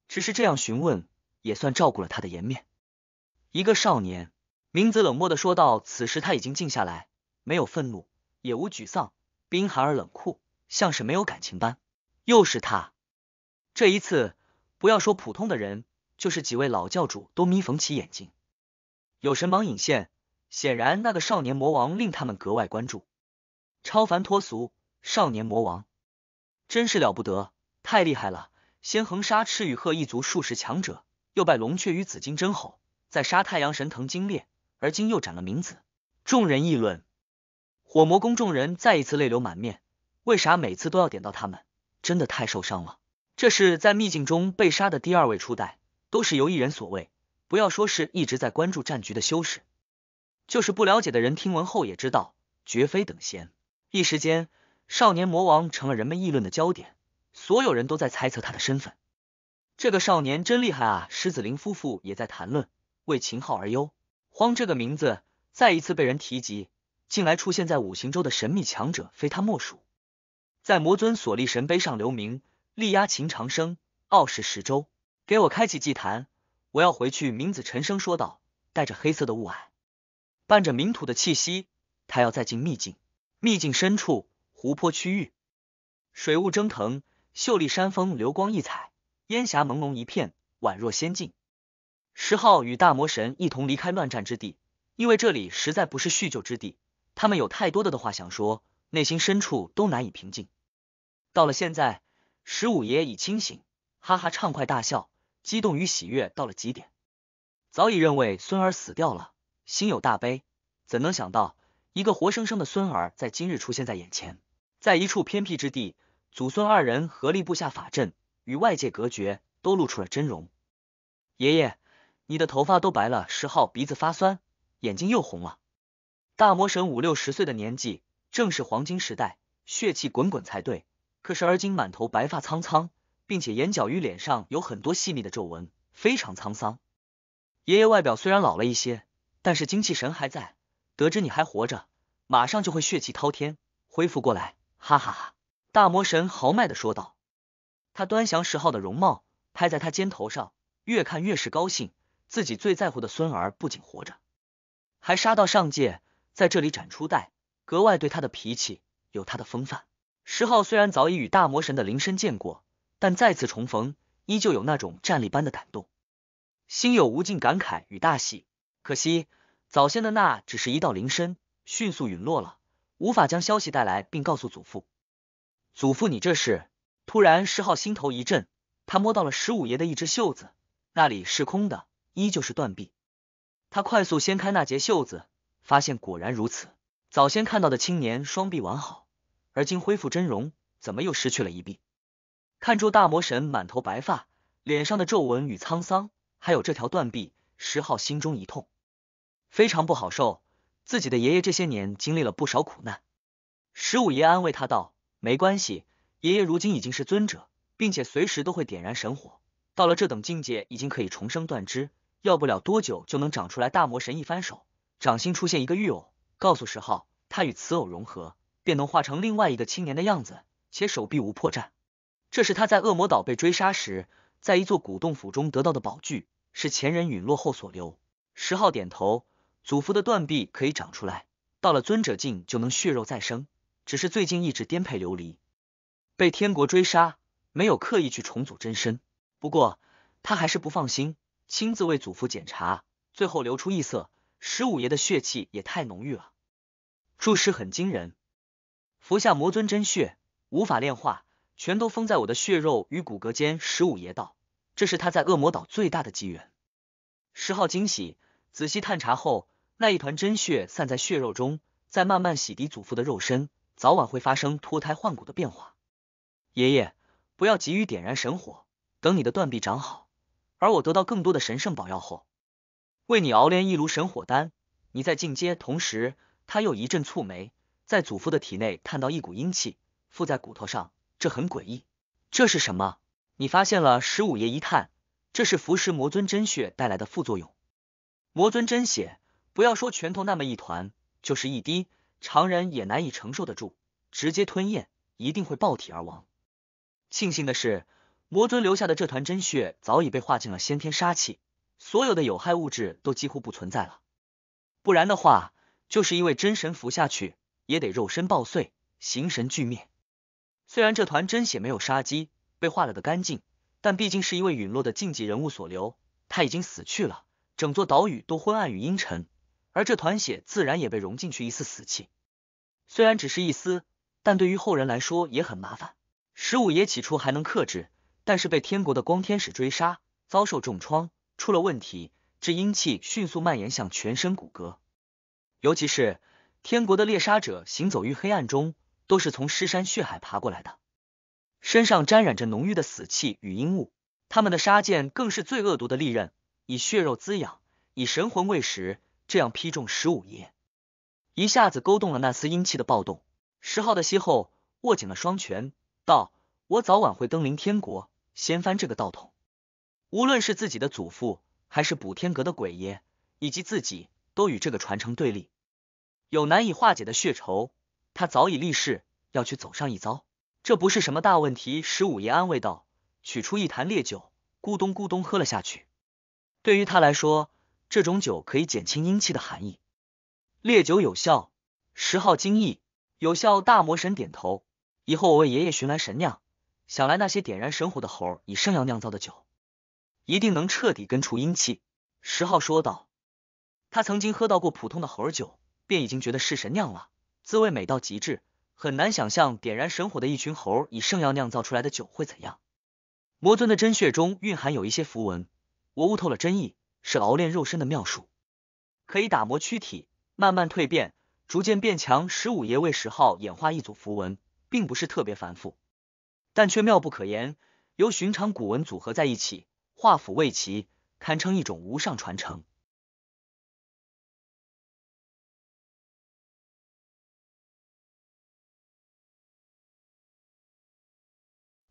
只是这样询问，也算照顾了他的颜面。一个少年，明子冷漠的说道。此时他已经静下来。没有愤怒，也无沮丧，冰寒而冷酷，像是没有感情般。又是他，这一次，不要说普通的人，就是几位老教主都眯缝起眼睛。有神芒引线，显然那个少年魔王令他们格外关注。超凡脱俗，少年魔王，真是了不得，太厉害了！先横杀赤羽鹤一族数十强者，又拜龙雀与紫金真吼，再杀太阳神藤精烈，而今又斩了明子。众人议论。火魔宫众人再一次泪流满面，为啥每次都要点到他们？真的太受伤了。这是在秘境中被杀的第二位初代，都是由一人所为。不要说是一直在关注战局的修士，就是不了解的人听闻后也知道，绝非等闲。一时间，少年魔王成了人们议论的焦点，所有人都在猜测他的身份。这个少年真厉害啊！石子林夫妇也在谈论，为秦昊而忧。荒这个名字再一次被人提及。近来出现在五行州的神秘强者，非他莫属。在魔尊所立神碑上留名，力压秦长生，傲视十州。给我开启祭坛，我要回去。”明子沉声说道。带着黑色的雾霭，伴着冥土的气息，他要再进秘境。秘境深处，湖泊区域，水雾蒸腾，秀丽山峰流光溢彩，烟霞朦胧一片，宛若仙境。石昊与大魔神一同离开乱战之地，因为这里实在不是叙旧之地。他们有太多的的话想说，内心深处都难以平静。到了现在，十五爷已清醒，哈哈畅快大笑，激动与喜悦到了极点。早已认为孙儿死掉了，心有大悲，怎能想到一个活生生的孙儿在今日出现在眼前？在一处偏僻之地，祖孙二人合力布下法阵，与外界隔绝，都露出了真容。爷爷，你的头发都白了，十号鼻子发酸，眼睛又红了。大魔神五六十岁的年纪，正是黄金时代，血气滚滚才对。可是而今满头白发苍苍，并且眼角与脸上有很多细密的皱纹，非常沧桑。爷爷外表虽然老了一些，但是精气神还在。得知你还活着，马上就会血气滔天，恢复过来。哈哈哈！大魔神豪迈的说道。他端详石昊的容貌，拍在他肩头上，越看越是高兴。自己最在乎的孙儿不仅活着，还杀到上界。在这里展出，带，格外对他的脾气有他的风范。石浩虽然早已与大魔神的灵身见过，但再次重逢，依旧有那种战力般的感动，心有无尽感慨与大喜。可惜早先的那只是一道灵身，迅速陨落了，无法将消息带来并告诉祖父。祖父，你这是……突然，石浩心头一震，他摸到了十五爷的一只袖子，那里是空的，依旧是断臂。他快速掀开那截袖子。发现果然如此，早先看到的青年双臂完好，而今恢复真容，怎么又失去了一臂？看住大魔神满头白发，脸上的皱纹与沧桑，还有这条断臂，石浩心中一痛，非常不好受。自己的爷爷这些年经历了不少苦难。十五爷安慰他道：“没关系，爷爷如今已经是尊者，并且随时都会点燃神火。到了这等境界，已经可以重生断肢，要不了多久就能长出来。”大魔神一翻手。掌心出现一个玉偶，告诉石昊，他与此偶融合，便能化成另外一个青年的样子，且手臂无破绽。这是他在恶魔岛被追杀时，在一座古洞府中得到的宝具，是前人陨落后所留。石昊点头，祖父的断臂可以长出来，到了尊者境就能血肉再生。只是最近一直颠沛流离，被天国追杀，没有刻意去重组真身。不过他还是不放心，亲自为祖父检查，最后流出异色。十五爷的血气也太浓郁了，注释很惊人。服下魔尊真血，无法炼化，全都封在我的血肉与骨骼间。十五爷道：“这是他在恶魔岛最大的机缘。”十号惊喜，仔细探查后，那一团真血散在血肉中，再慢慢洗涤祖父的肉身，早晚会发生脱胎换骨的变化。爷爷，不要急于点燃神火，等你的断臂长好，而我得到更多的神圣宝药后。为你熬炼一炉神火丹，你在进阶同时，他又一阵蹙眉，在祖父的体内探到一股阴气附在骨头上，这很诡异，这是什么？你发现了十五爷一叹，这是服食魔尊真血带来的副作用。魔尊真血，不要说拳头那么一团，就是一滴，常人也难以承受得住，直接吞咽一定会爆体而亡。庆幸的是，魔尊留下的这团真血早已被化进了先天杀气。所有的有害物质都几乎不存在了，不然的话，就是因为真神服下去也得肉身爆碎，形神俱灭。虽然这团真血没有杀机，被化了个干净，但毕竟是一位陨落的禁忌人物所留，他已经死去了。整座岛屿都昏暗与阴沉，而这团血自然也被融进去一丝死气，虽然只是一丝，但对于后人来说也很麻烦。十五爷起初还能克制，但是被天国的光天使追杀，遭受重创。出了问题，这阴气迅速蔓延向全身骨骼，尤其是天国的猎杀者行走于黑暗中，都是从尸山血海爬过来的，身上沾染着浓郁的死气与阴雾，他们的杀剑更是最恶毒的利刃，以血肉滋养，以神魂喂食，这样劈中十五爷，一下子勾动了那丝阴气的暴动，十号的息后握紧了双拳，道：“我早晚会登临天国，掀翻这个道统。”无论是自己的祖父，还是补天阁的鬼爷，以及自己，都与这个传承对立，有难以化解的血仇。他早已立誓要去走上一遭，这不是什么大问题。十五爷安慰道，取出一坛烈酒，咕咚咕咚喝了下去。对于他来说，这种酒可以减轻阴气的寒意，烈酒有效。十号惊异，有效。大魔神点头。以后我为爷爷寻来神酿，想来那些点燃神火的猴以圣药酿造的酒。一定能彻底根除阴气，石昊说道。他曾经喝到过普通的猴儿酒，便已经觉得是神酿了，滋味美到极致。很难想象点燃神火的一群猴以圣药酿造出来的酒会怎样。魔尊的真血中蕴含有一些符文，我悟透了真意，是熬炼肉身的妙术，可以打磨躯体，慢慢蜕变，逐渐变强。十五爷为十号演化一组符文，并不是特别繁复，但却妙不可言，由寻常古文组合在一起。化腐为奇，堪称一种无上传承。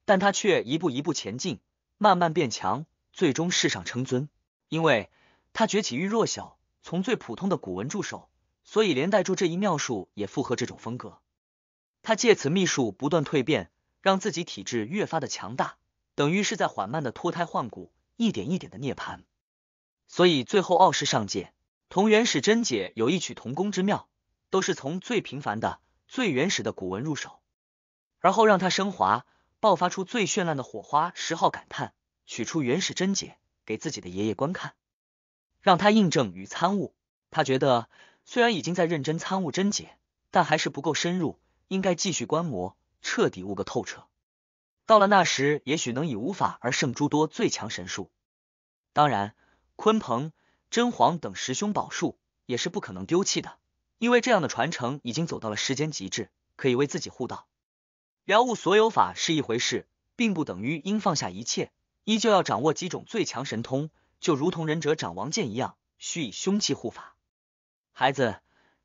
但他却一步一步前进，慢慢变强，最终世上称尊。因为他崛起于弱小，从最普通的古文助手，所以连带住这一妙术也符合这种风格。他借此秘术不断蜕变，让自己体质越发的强大，等于是在缓慢的脱胎换骨。一点一点的涅盘，所以最后傲视上界，同原始真解有异曲同工之妙，都是从最平凡的、最原始的古文入手，而后让它升华，爆发出最绚烂的火花。十号感叹，取出原始真解给自己的爷爷观看，让他印证与参悟。他觉得虽然已经在认真参悟真解，但还是不够深入，应该继续观摩，彻底悟个透彻。到了那时，也许能以无法而胜诸多最强神术。当然，鲲鹏、真皇等十凶宝术也是不可能丢弃的，因为这样的传承已经走到了时间极致，可以为自己护道。了悟所有法是一回事，并不等于应放下一切，依旧要掌握几种最强神通，就如同忍者长王剑一样，需以凶器护法。孩子，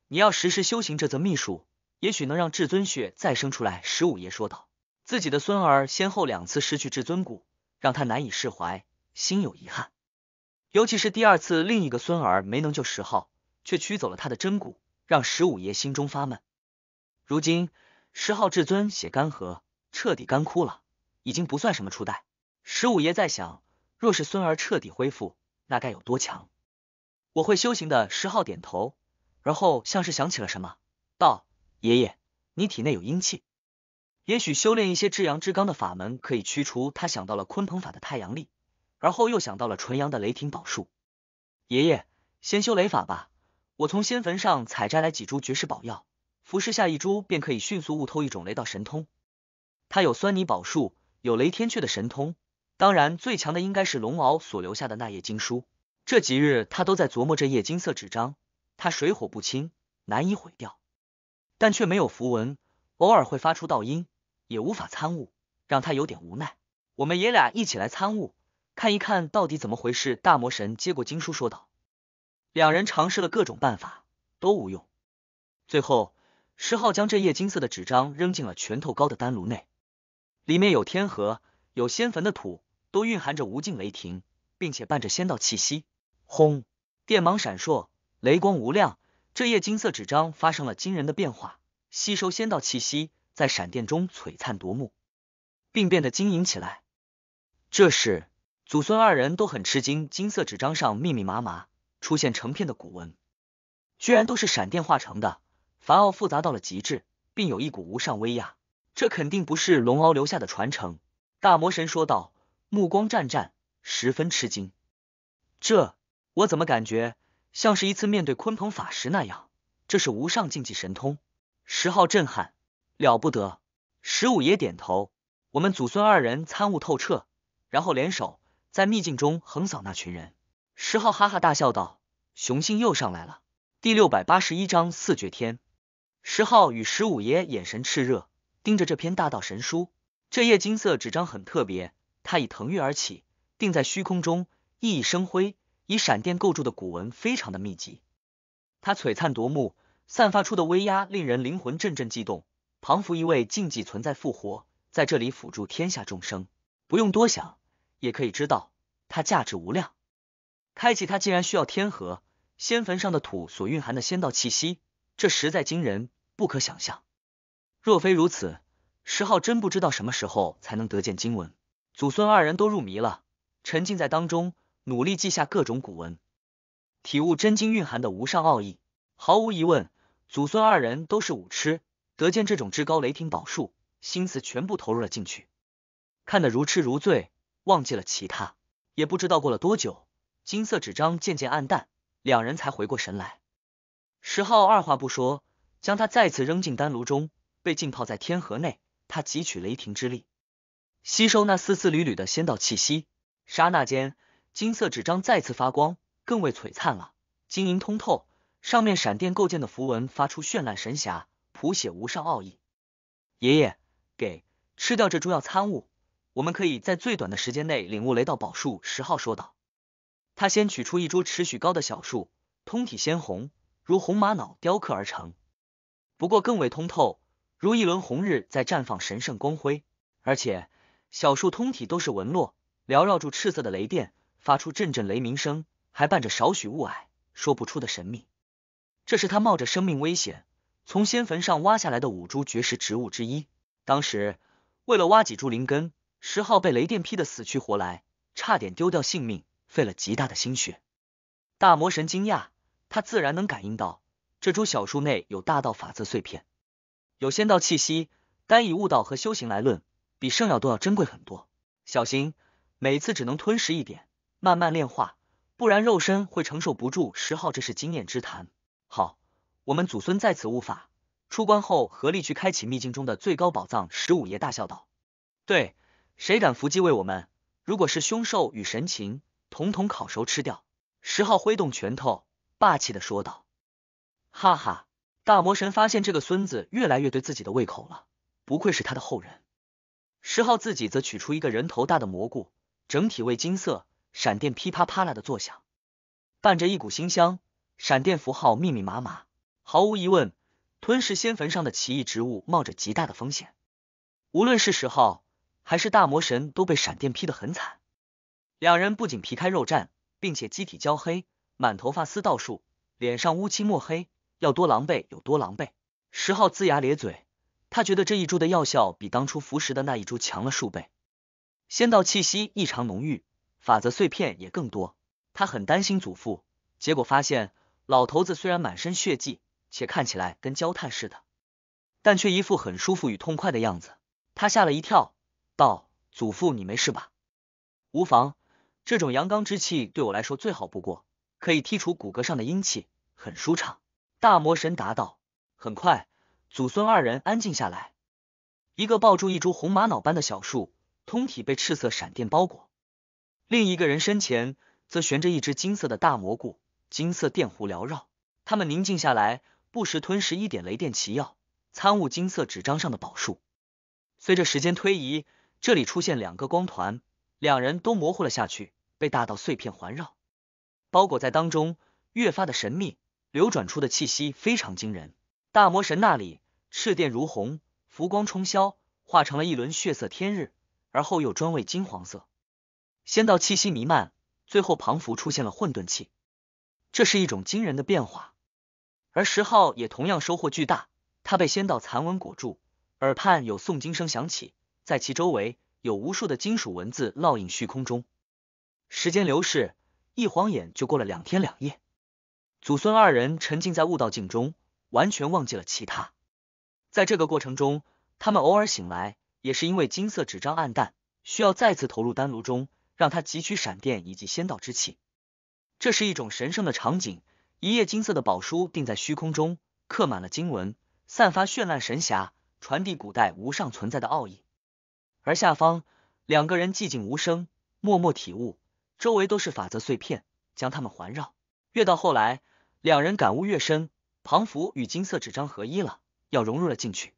你要时时修行这则秘术，也许能让至尊血再生出来。”十五爷说道。自己的孙儿先后两次失去至尊骨，让他难以释怀，心有遗憾。尤其是第二次，另一个孙儿没能救十号，却取走了他的真骨，让十五爷心中发闷。如今，十号至尊血干涸，彻底干枯了，已经不算什么初代。十五爷在想，若是孙儿彻底恢复，那该有多强？我会修行的。十号点头，而后像是想起了什么，道：“爷爷，你体内有阴气。”也许修炼一些至阳至刚的法门可以驱除他。想到了鲲鹏法的太阳力，而后又想到了纯阳的雷霆宝术。爷爷，先修雷法吧。我从仙坟上采摘来几株绝世宝药，服侍下一株，便可以迅速悟透一种雷道神通。他有酸泥宝术，有雷天阙的神通，当然最强的应该是龙敖所留下的那页经书。这几日他都在琢磨这页金色纸张，它水火不侵，难以毁掉，但却没有符文，偶尔会发出道音。也无法参悟，让他有点无奈。我们爷俩一起来参悟，看一看到底怎么回事。大魔神接过经书说道。两人尝试了各种办法，都无用。最后，石浩将这页金色的纸张扔进了拳头高的丹炉内，里面有天河，有仙坟的土，都蕴含着无尽雷霆，并且伴着仙道气息。轰！电芒闪烁，雷光无量。这页金色纸张发生了惊人的变化，吸收仙道气息。在闪电中璀璨夺目，并变得晶莹起来。这时，祖孙二人都很吃惊。金色纸张上密密麻麻出现成片的古文，居然都是闪电化成的，繁奥复杂到了极致，并有一股无上威压。这肯定不是龙敖留下的传承。大魔神说道，目光湛湛，十分吃惊。这，我怎么感觉像是一次面对鲲鹏法时那样？这是无上禁忌神通。十号震撼。了不得！十五爷点头，我们祖孙二人参悟透彻，然后联手在秘境中横扫那群人。石浩哈哈大笑道：“雄心又上来了。”第六百八十一章四绝天。石浩与十五爷眼神炽热，盯着这篇大道神书。这页金色纸张很特别，它已腾跃而起，定在虚空中，熠熠生辉。以闪电构筑的古文非常的密集，它璀璨夺目，散发出的威压令人灵魂阵阵悸动。庞福一位禁忌存在复活，在这里辅助天下众生。不用多想，也可以知道它价值无量。开启它竟然需要天河仙坟上的土所蕴含的仙道气息，这实在惊人，不可想象。若非如此，石浩真不知道什么时候才能得见经文。祖孙二人都入迷了，沉浸在当中，努力记下各种古文，体悟真经蕴含的无上奥义。毫无疑问，祖孙二人都是武痴。得见这种至高雷霆宝术，心思全部投入了进去，看得如痴如醉，忘记了其他。也不知道过了多久，金色纸张渐渐暗淡，两人才回过神来。石浩二话不说，将它再次扔进丹炉中，被浸泡在天河内。他汲取雷霆之力，吸收那丝丝缕缕的仙道气息。刹那间，金色纸张再次发光，更为璀璨了，晶莹通透，上面闪电构建的符文发出绚烂神霞。谱写无上奥义，爷爷给吃掉这株药参物，我们可以在最短的时间内领悟雷道宝术。十号说道，他先取出一株尺许高的小树，通体鲜红，如红玛瑙雕刻而成，不过更为通透，如一轮红日在绽放神圣光辉。而且小树通体都是纹络，缭绕住赤色的雷电，发出阵阵雷鸣声，还伴着少许雾霭，说不出的神秘。这是他冒着生命危险。从仙坟上挖下来的五株绝世植物之一，当时为了挖几株灵根，石浩被雷电劈得死去活来，差点丢掉性命，费了极大的心血。大魔神惊讶，他自然能感应到这株小树内有大道法则碎片，有仙道气息。单以悟道和修行来论，比圣药都要珍贵很多。小心，每次只能吞食一点，慢慢炼化，不然肉身会承受不住。十号，这是经验之谈。好。我们祖孙在此悟法，出关后合力去开启秘境中的最高宝藏。十五爷大笑道：“对，谁敢伏击为我们？如果是凶兽与神禽，统统烤熟吃掉。”十号挥动拳头，霸气的说道：“哈哈，大魔神发现这个孙子越来越对自己的胃口了，不愧是他的后人。”十号自己则取出一个人头大的蘑菇，整体为金色，闪电噼啪啪啦的作响，伴着一股馨香，闪电符号密密麻麻。毫无疑问，吞噬仙坟上的奇异植物冒着极大的风险。无论是石号还是大魔神，都被闪电劈得很惨。两人不仅皮开肉绽，并且机体焦黑，满头发丝倒竖，脸上乌漆墨黑，要多狼狈有多狼狈。石号龇牙咧嘴，他觉得这一株的药效比当初服食的那一株强了数倍，仙道气息异常浓郁，法则碎片也更多。他很担心祖父，结果发现老头子虽然满身血迹。且看起来跟焦炭似的，但却一副很舒服与痛快的样子。他吓了一跳，道：“祖父，你没事吧？”“无妨，这种阳刚之气对我来说最好不过，可以剔除骨骼上的阴气，很舒畅。”大魔神答道。很快，祖孙二人安静下来，一个抱住一株红玛瑙般的小树，通体被赤色闪电包裹；另一个人身前则悬着一只金色的大蘑菇，金色电弧缭绕。他们宁静下来。不时吞食一点雷电奇药，参悟金色纸张上的宝术。随着时间推移，这里出现两个光团，两人都模糊了下去，被大道碎片环绕，包裹在当中，越发的神秘。流转出的气息非常惊人。大魔神那里，赤电如虹，浮光冲霄，化成了一轮血色天日，而后又专为金黄色。仙道气息弥漫，最后庞浮出现了混沌气，这是一种惊人的变化。而石昊也同样收获巨大，他被仙道残纹裹住，耳畔有诵经声响起，在其周围有无数的金属文字烙印虚空中。时间流逝，一晃眼就过了两天两夜，祖孙二人沉浸在悟道境中，完全忘记了其他。在这个过程中，他们偶尔醒来，也是因为金色纸张暗淡，需要再次投入丹炉中，让它汲取闪电以及仙道之气。这是一种神圣的场景。一页金色的宝书定在虚空中，刻满了经文，散发绚烂神霞，传递古代无上存在的奥义。而下方两个人寂静无声，默默体悟，周围都是法则碎片，将他们环绕。越到后来，两人感悟越深，庞福与金色纸张合一了，要融入了进去。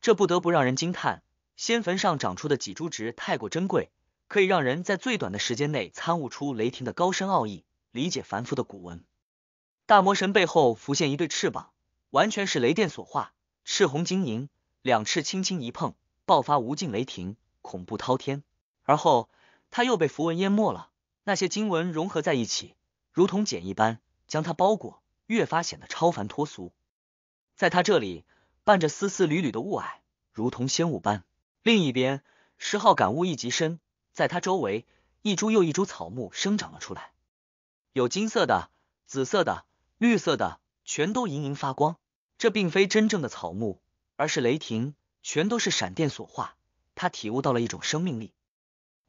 这不得不让人惊叹，仙坟上长出的几株植太过珍贵，可以让人在最短的时间内参悟出雷霆的高深奥义，理解凡夫的古文。大魔神背后浮现一对翅膀，完全是雷电所化，赤红晶莹。两翅轻轻一碰，爆发无尽雷霆，恐怖滔天。而后他又被符文淹没了，那些经文融合在一起，如同茧一般将他包裹，越发显得超凡脱俗。在他这里，伴着丝丝缕缕的雾霭，如同仙雾般。另一边，石浩感悟意极深，在他周围，一株又一株草木生长了出来，有金色的，紫色的。绿色的全都莹莹发光，这并非真正的草木，而是雷霆，全都是闪电所化。他体悟到了一种生命力。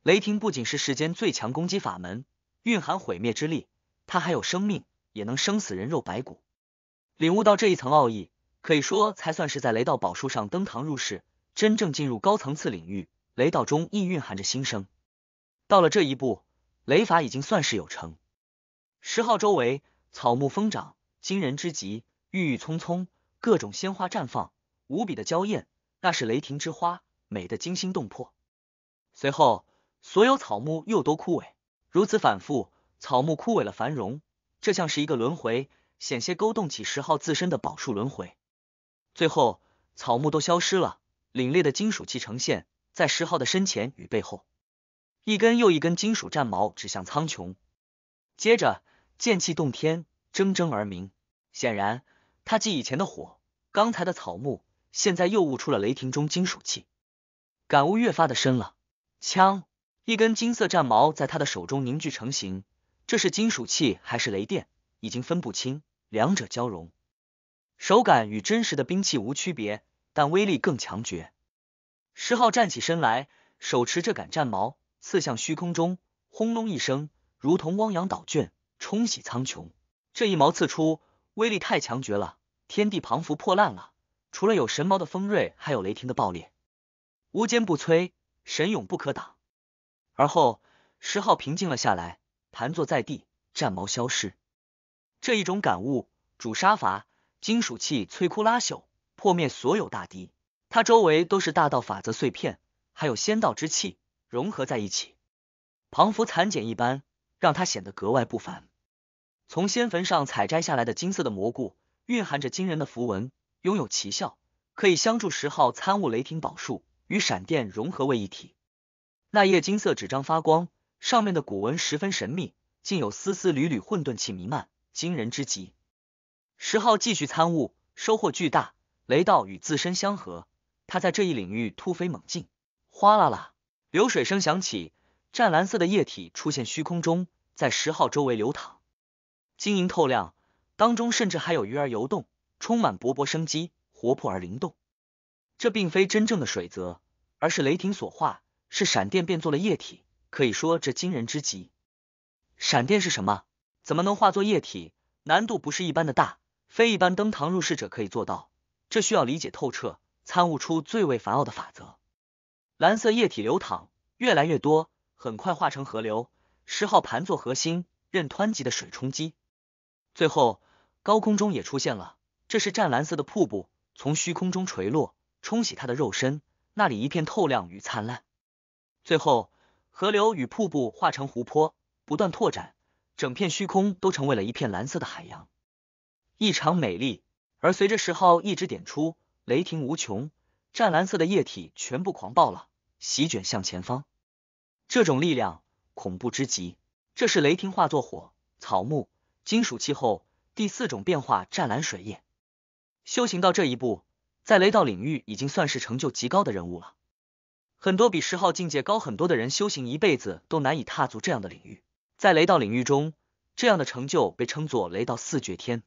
雷霆不仅是世间最强攻击法门，蕴含毁灭之力，它还有生命，也能生死人肉白骨。领悟到这一层奥义，可以说才算是在雷道宝术上登堂入室，真正进入高层次领域。雷道中亦蕴含着新生。到了这一步，雷法已经算是有成。十号周围。草木疯长，惊人之极，郁郁葱葱，各种鲜花绽放，无比的娇艳，那是雷霆之花，美得惊心动魄。随后，所有草木又都枯萎，如此反复，草木枯萎了繁荣，这像是一个轮回，险些勾动起石昊自身的宝树轮回。最后，草木都消失了，凛冽的金属气呈现在石昊的身前与背后，一根又一根金属战矛指向苍穹，接着。剑气洞天，铮铮而鸣。显然，他继以前的火、刚才的草木，现在又悟出了雷霆中金属气，感悟越发的深了。枪，一根金色战矛在他的手中凝聚成型。这是金属气还是雷电，已经分不清，两者交融，手感与真实的兵器无区别，但威力更强绝。石昊站起身来，手持这杆战矛，刺向虚空中，轰隆一声，如同汪洋倒卷。冲洗苍穹，这一矛刺出，威力太强绝了，天地庞服破烂了。除了有神矛的锋锐，还有雷霆的爆裂，无坚不摧，神勇不可挡。而后，石浩平静了下来，盘坐在地，战矛消失。这一种感悟，主杀伐，金属器摧枯拉朽，破灭所有大敌。他周围都是大道法则碎片，还有仙道之气融合在一起，庞佛残茧一般，让他显得格外不凡。从仙坟上采摘下来的金色的蘑菇，蕴含着惊人的符文，拥有奇效，可以相助十号参悟雷霆宝术，与闪电融合为一体。那页金色纸张发光，上面的古文十分神秘，竟有丝丝缕缕混沌气弥漫，惊人之极。十号继续参悟，收获巨大，雷道与自身相合，他在这一领域突飞猛进。哗啦啦，流水声响起，湛蓝色的液体出现虚空中，在十号周围流淌。晶莹透亮，当中甚至还有鱼儿游动，充满勃勃生机，活泼而灵动。这并非真正的水泽，而是雷霆所化，是闪电变作了液体。可以说这惊人之极。闪电是什么？怎么能化作液体？难度不是一般的大，非一般登堂入室者可以做到。这需要理解透彻，参悟出最为繁奥的法则。蓝色液体流淌，越来越多，很快化成河流。十号盘坐核心，任湍急的水冲击。最后，高空中也出现了，这是湛蓝色的瀑布，从虚空中垂落，冲洗他的肉身。那里一片透亮与灿烂。最后，河流与瀑布化成湖泊，不断拓展，整片虚空都成为了一片蓝色的海洋，异常美丽。而随着石昊一直点出，雷霆无穷，湛蓝色的液体全部狂暴了，席卷向前方。这种力量恐怖之极，这是雷霆化作火，草木。金属气候第四种变化，湛蓝水液。修行到这一步，在雷道领域已经算是成就极高的人物了。很多比十号境界高很多的人，修行一辈子都难以踏足这样的领域。在雷道领域中，这样的成就被称作雷道四绝天。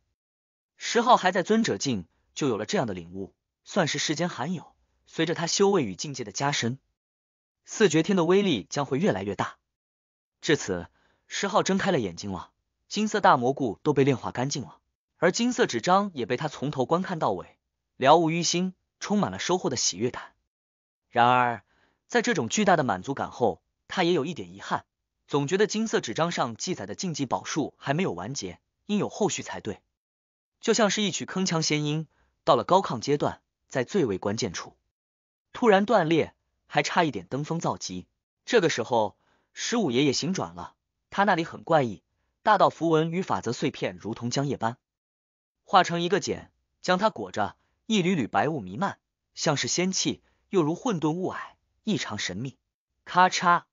十号还在尊者境就有了这样的领悟，算是世间罕有。随着他修为与境界的加深，四绝天的威力将会越来越大。至此，十号睁开了眼睛了。金色大蘑菇都被炼化干净了，而金色纸张也被他从头观看到尾，了无于心，充满了收获的喜悦感。然而，在这种巨大的满足感后，他也有一点遗憾，总觉得金色纸张上记载的禁忌宝术还没有完结，应有后续才对。就像是一曲铿锵仙音，到了高亢阶段，在最为关键处突然断裂，还差一点登峰造极。这个时候，十五爷爷醒转了，他那里很怪异。大道符文与法则碎片如同浆液般，化成一个茧，将它裹着。一缕缕白雾弥漫，像是仙气，又如混沌雾霭，异常神秘。咔嚓，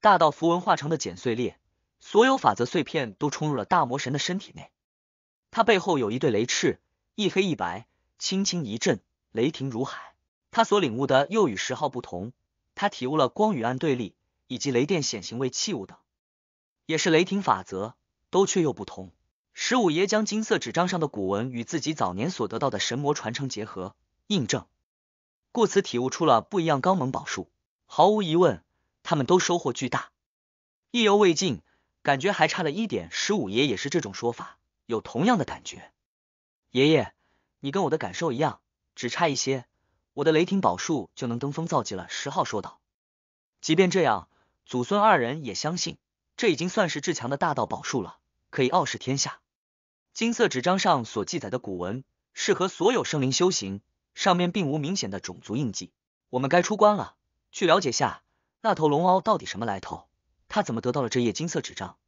大道符文化成的茧碎裂，所有法则碎片都冲入了大魔神的身体内。他背后有一对雷翅，一黑一白，轻轻一震，雷霆如海。他所领悟的又与十号不同，他体悟了光与暗对立，以及雷电显形为器物等。也是雷霆法则，都却又不同。十五爷将金色纸张上的古文与自己早年所得到的神魔传承结合，印证，故此体悟出了不一样高猛宝术。毫无疑问，他们都收获巨大，意犹未尽，感觉还差了一点。十五爷也是这种说法，有同样的感觉。爷爷，你跟我的感受一样，只差一些，我的雷霆宝术就能登峰造极了。十号说道。即便这样，祖孙二人也相信。这已经算是至强的大道宝术了，可以傲视天下。金色纸张上所记载的古文适合所有生灵修行，上面并无明显的种族印记。我们该出关了，去了解下那头龙鳌到底什么来头，他怎么得到了这页金色纸张？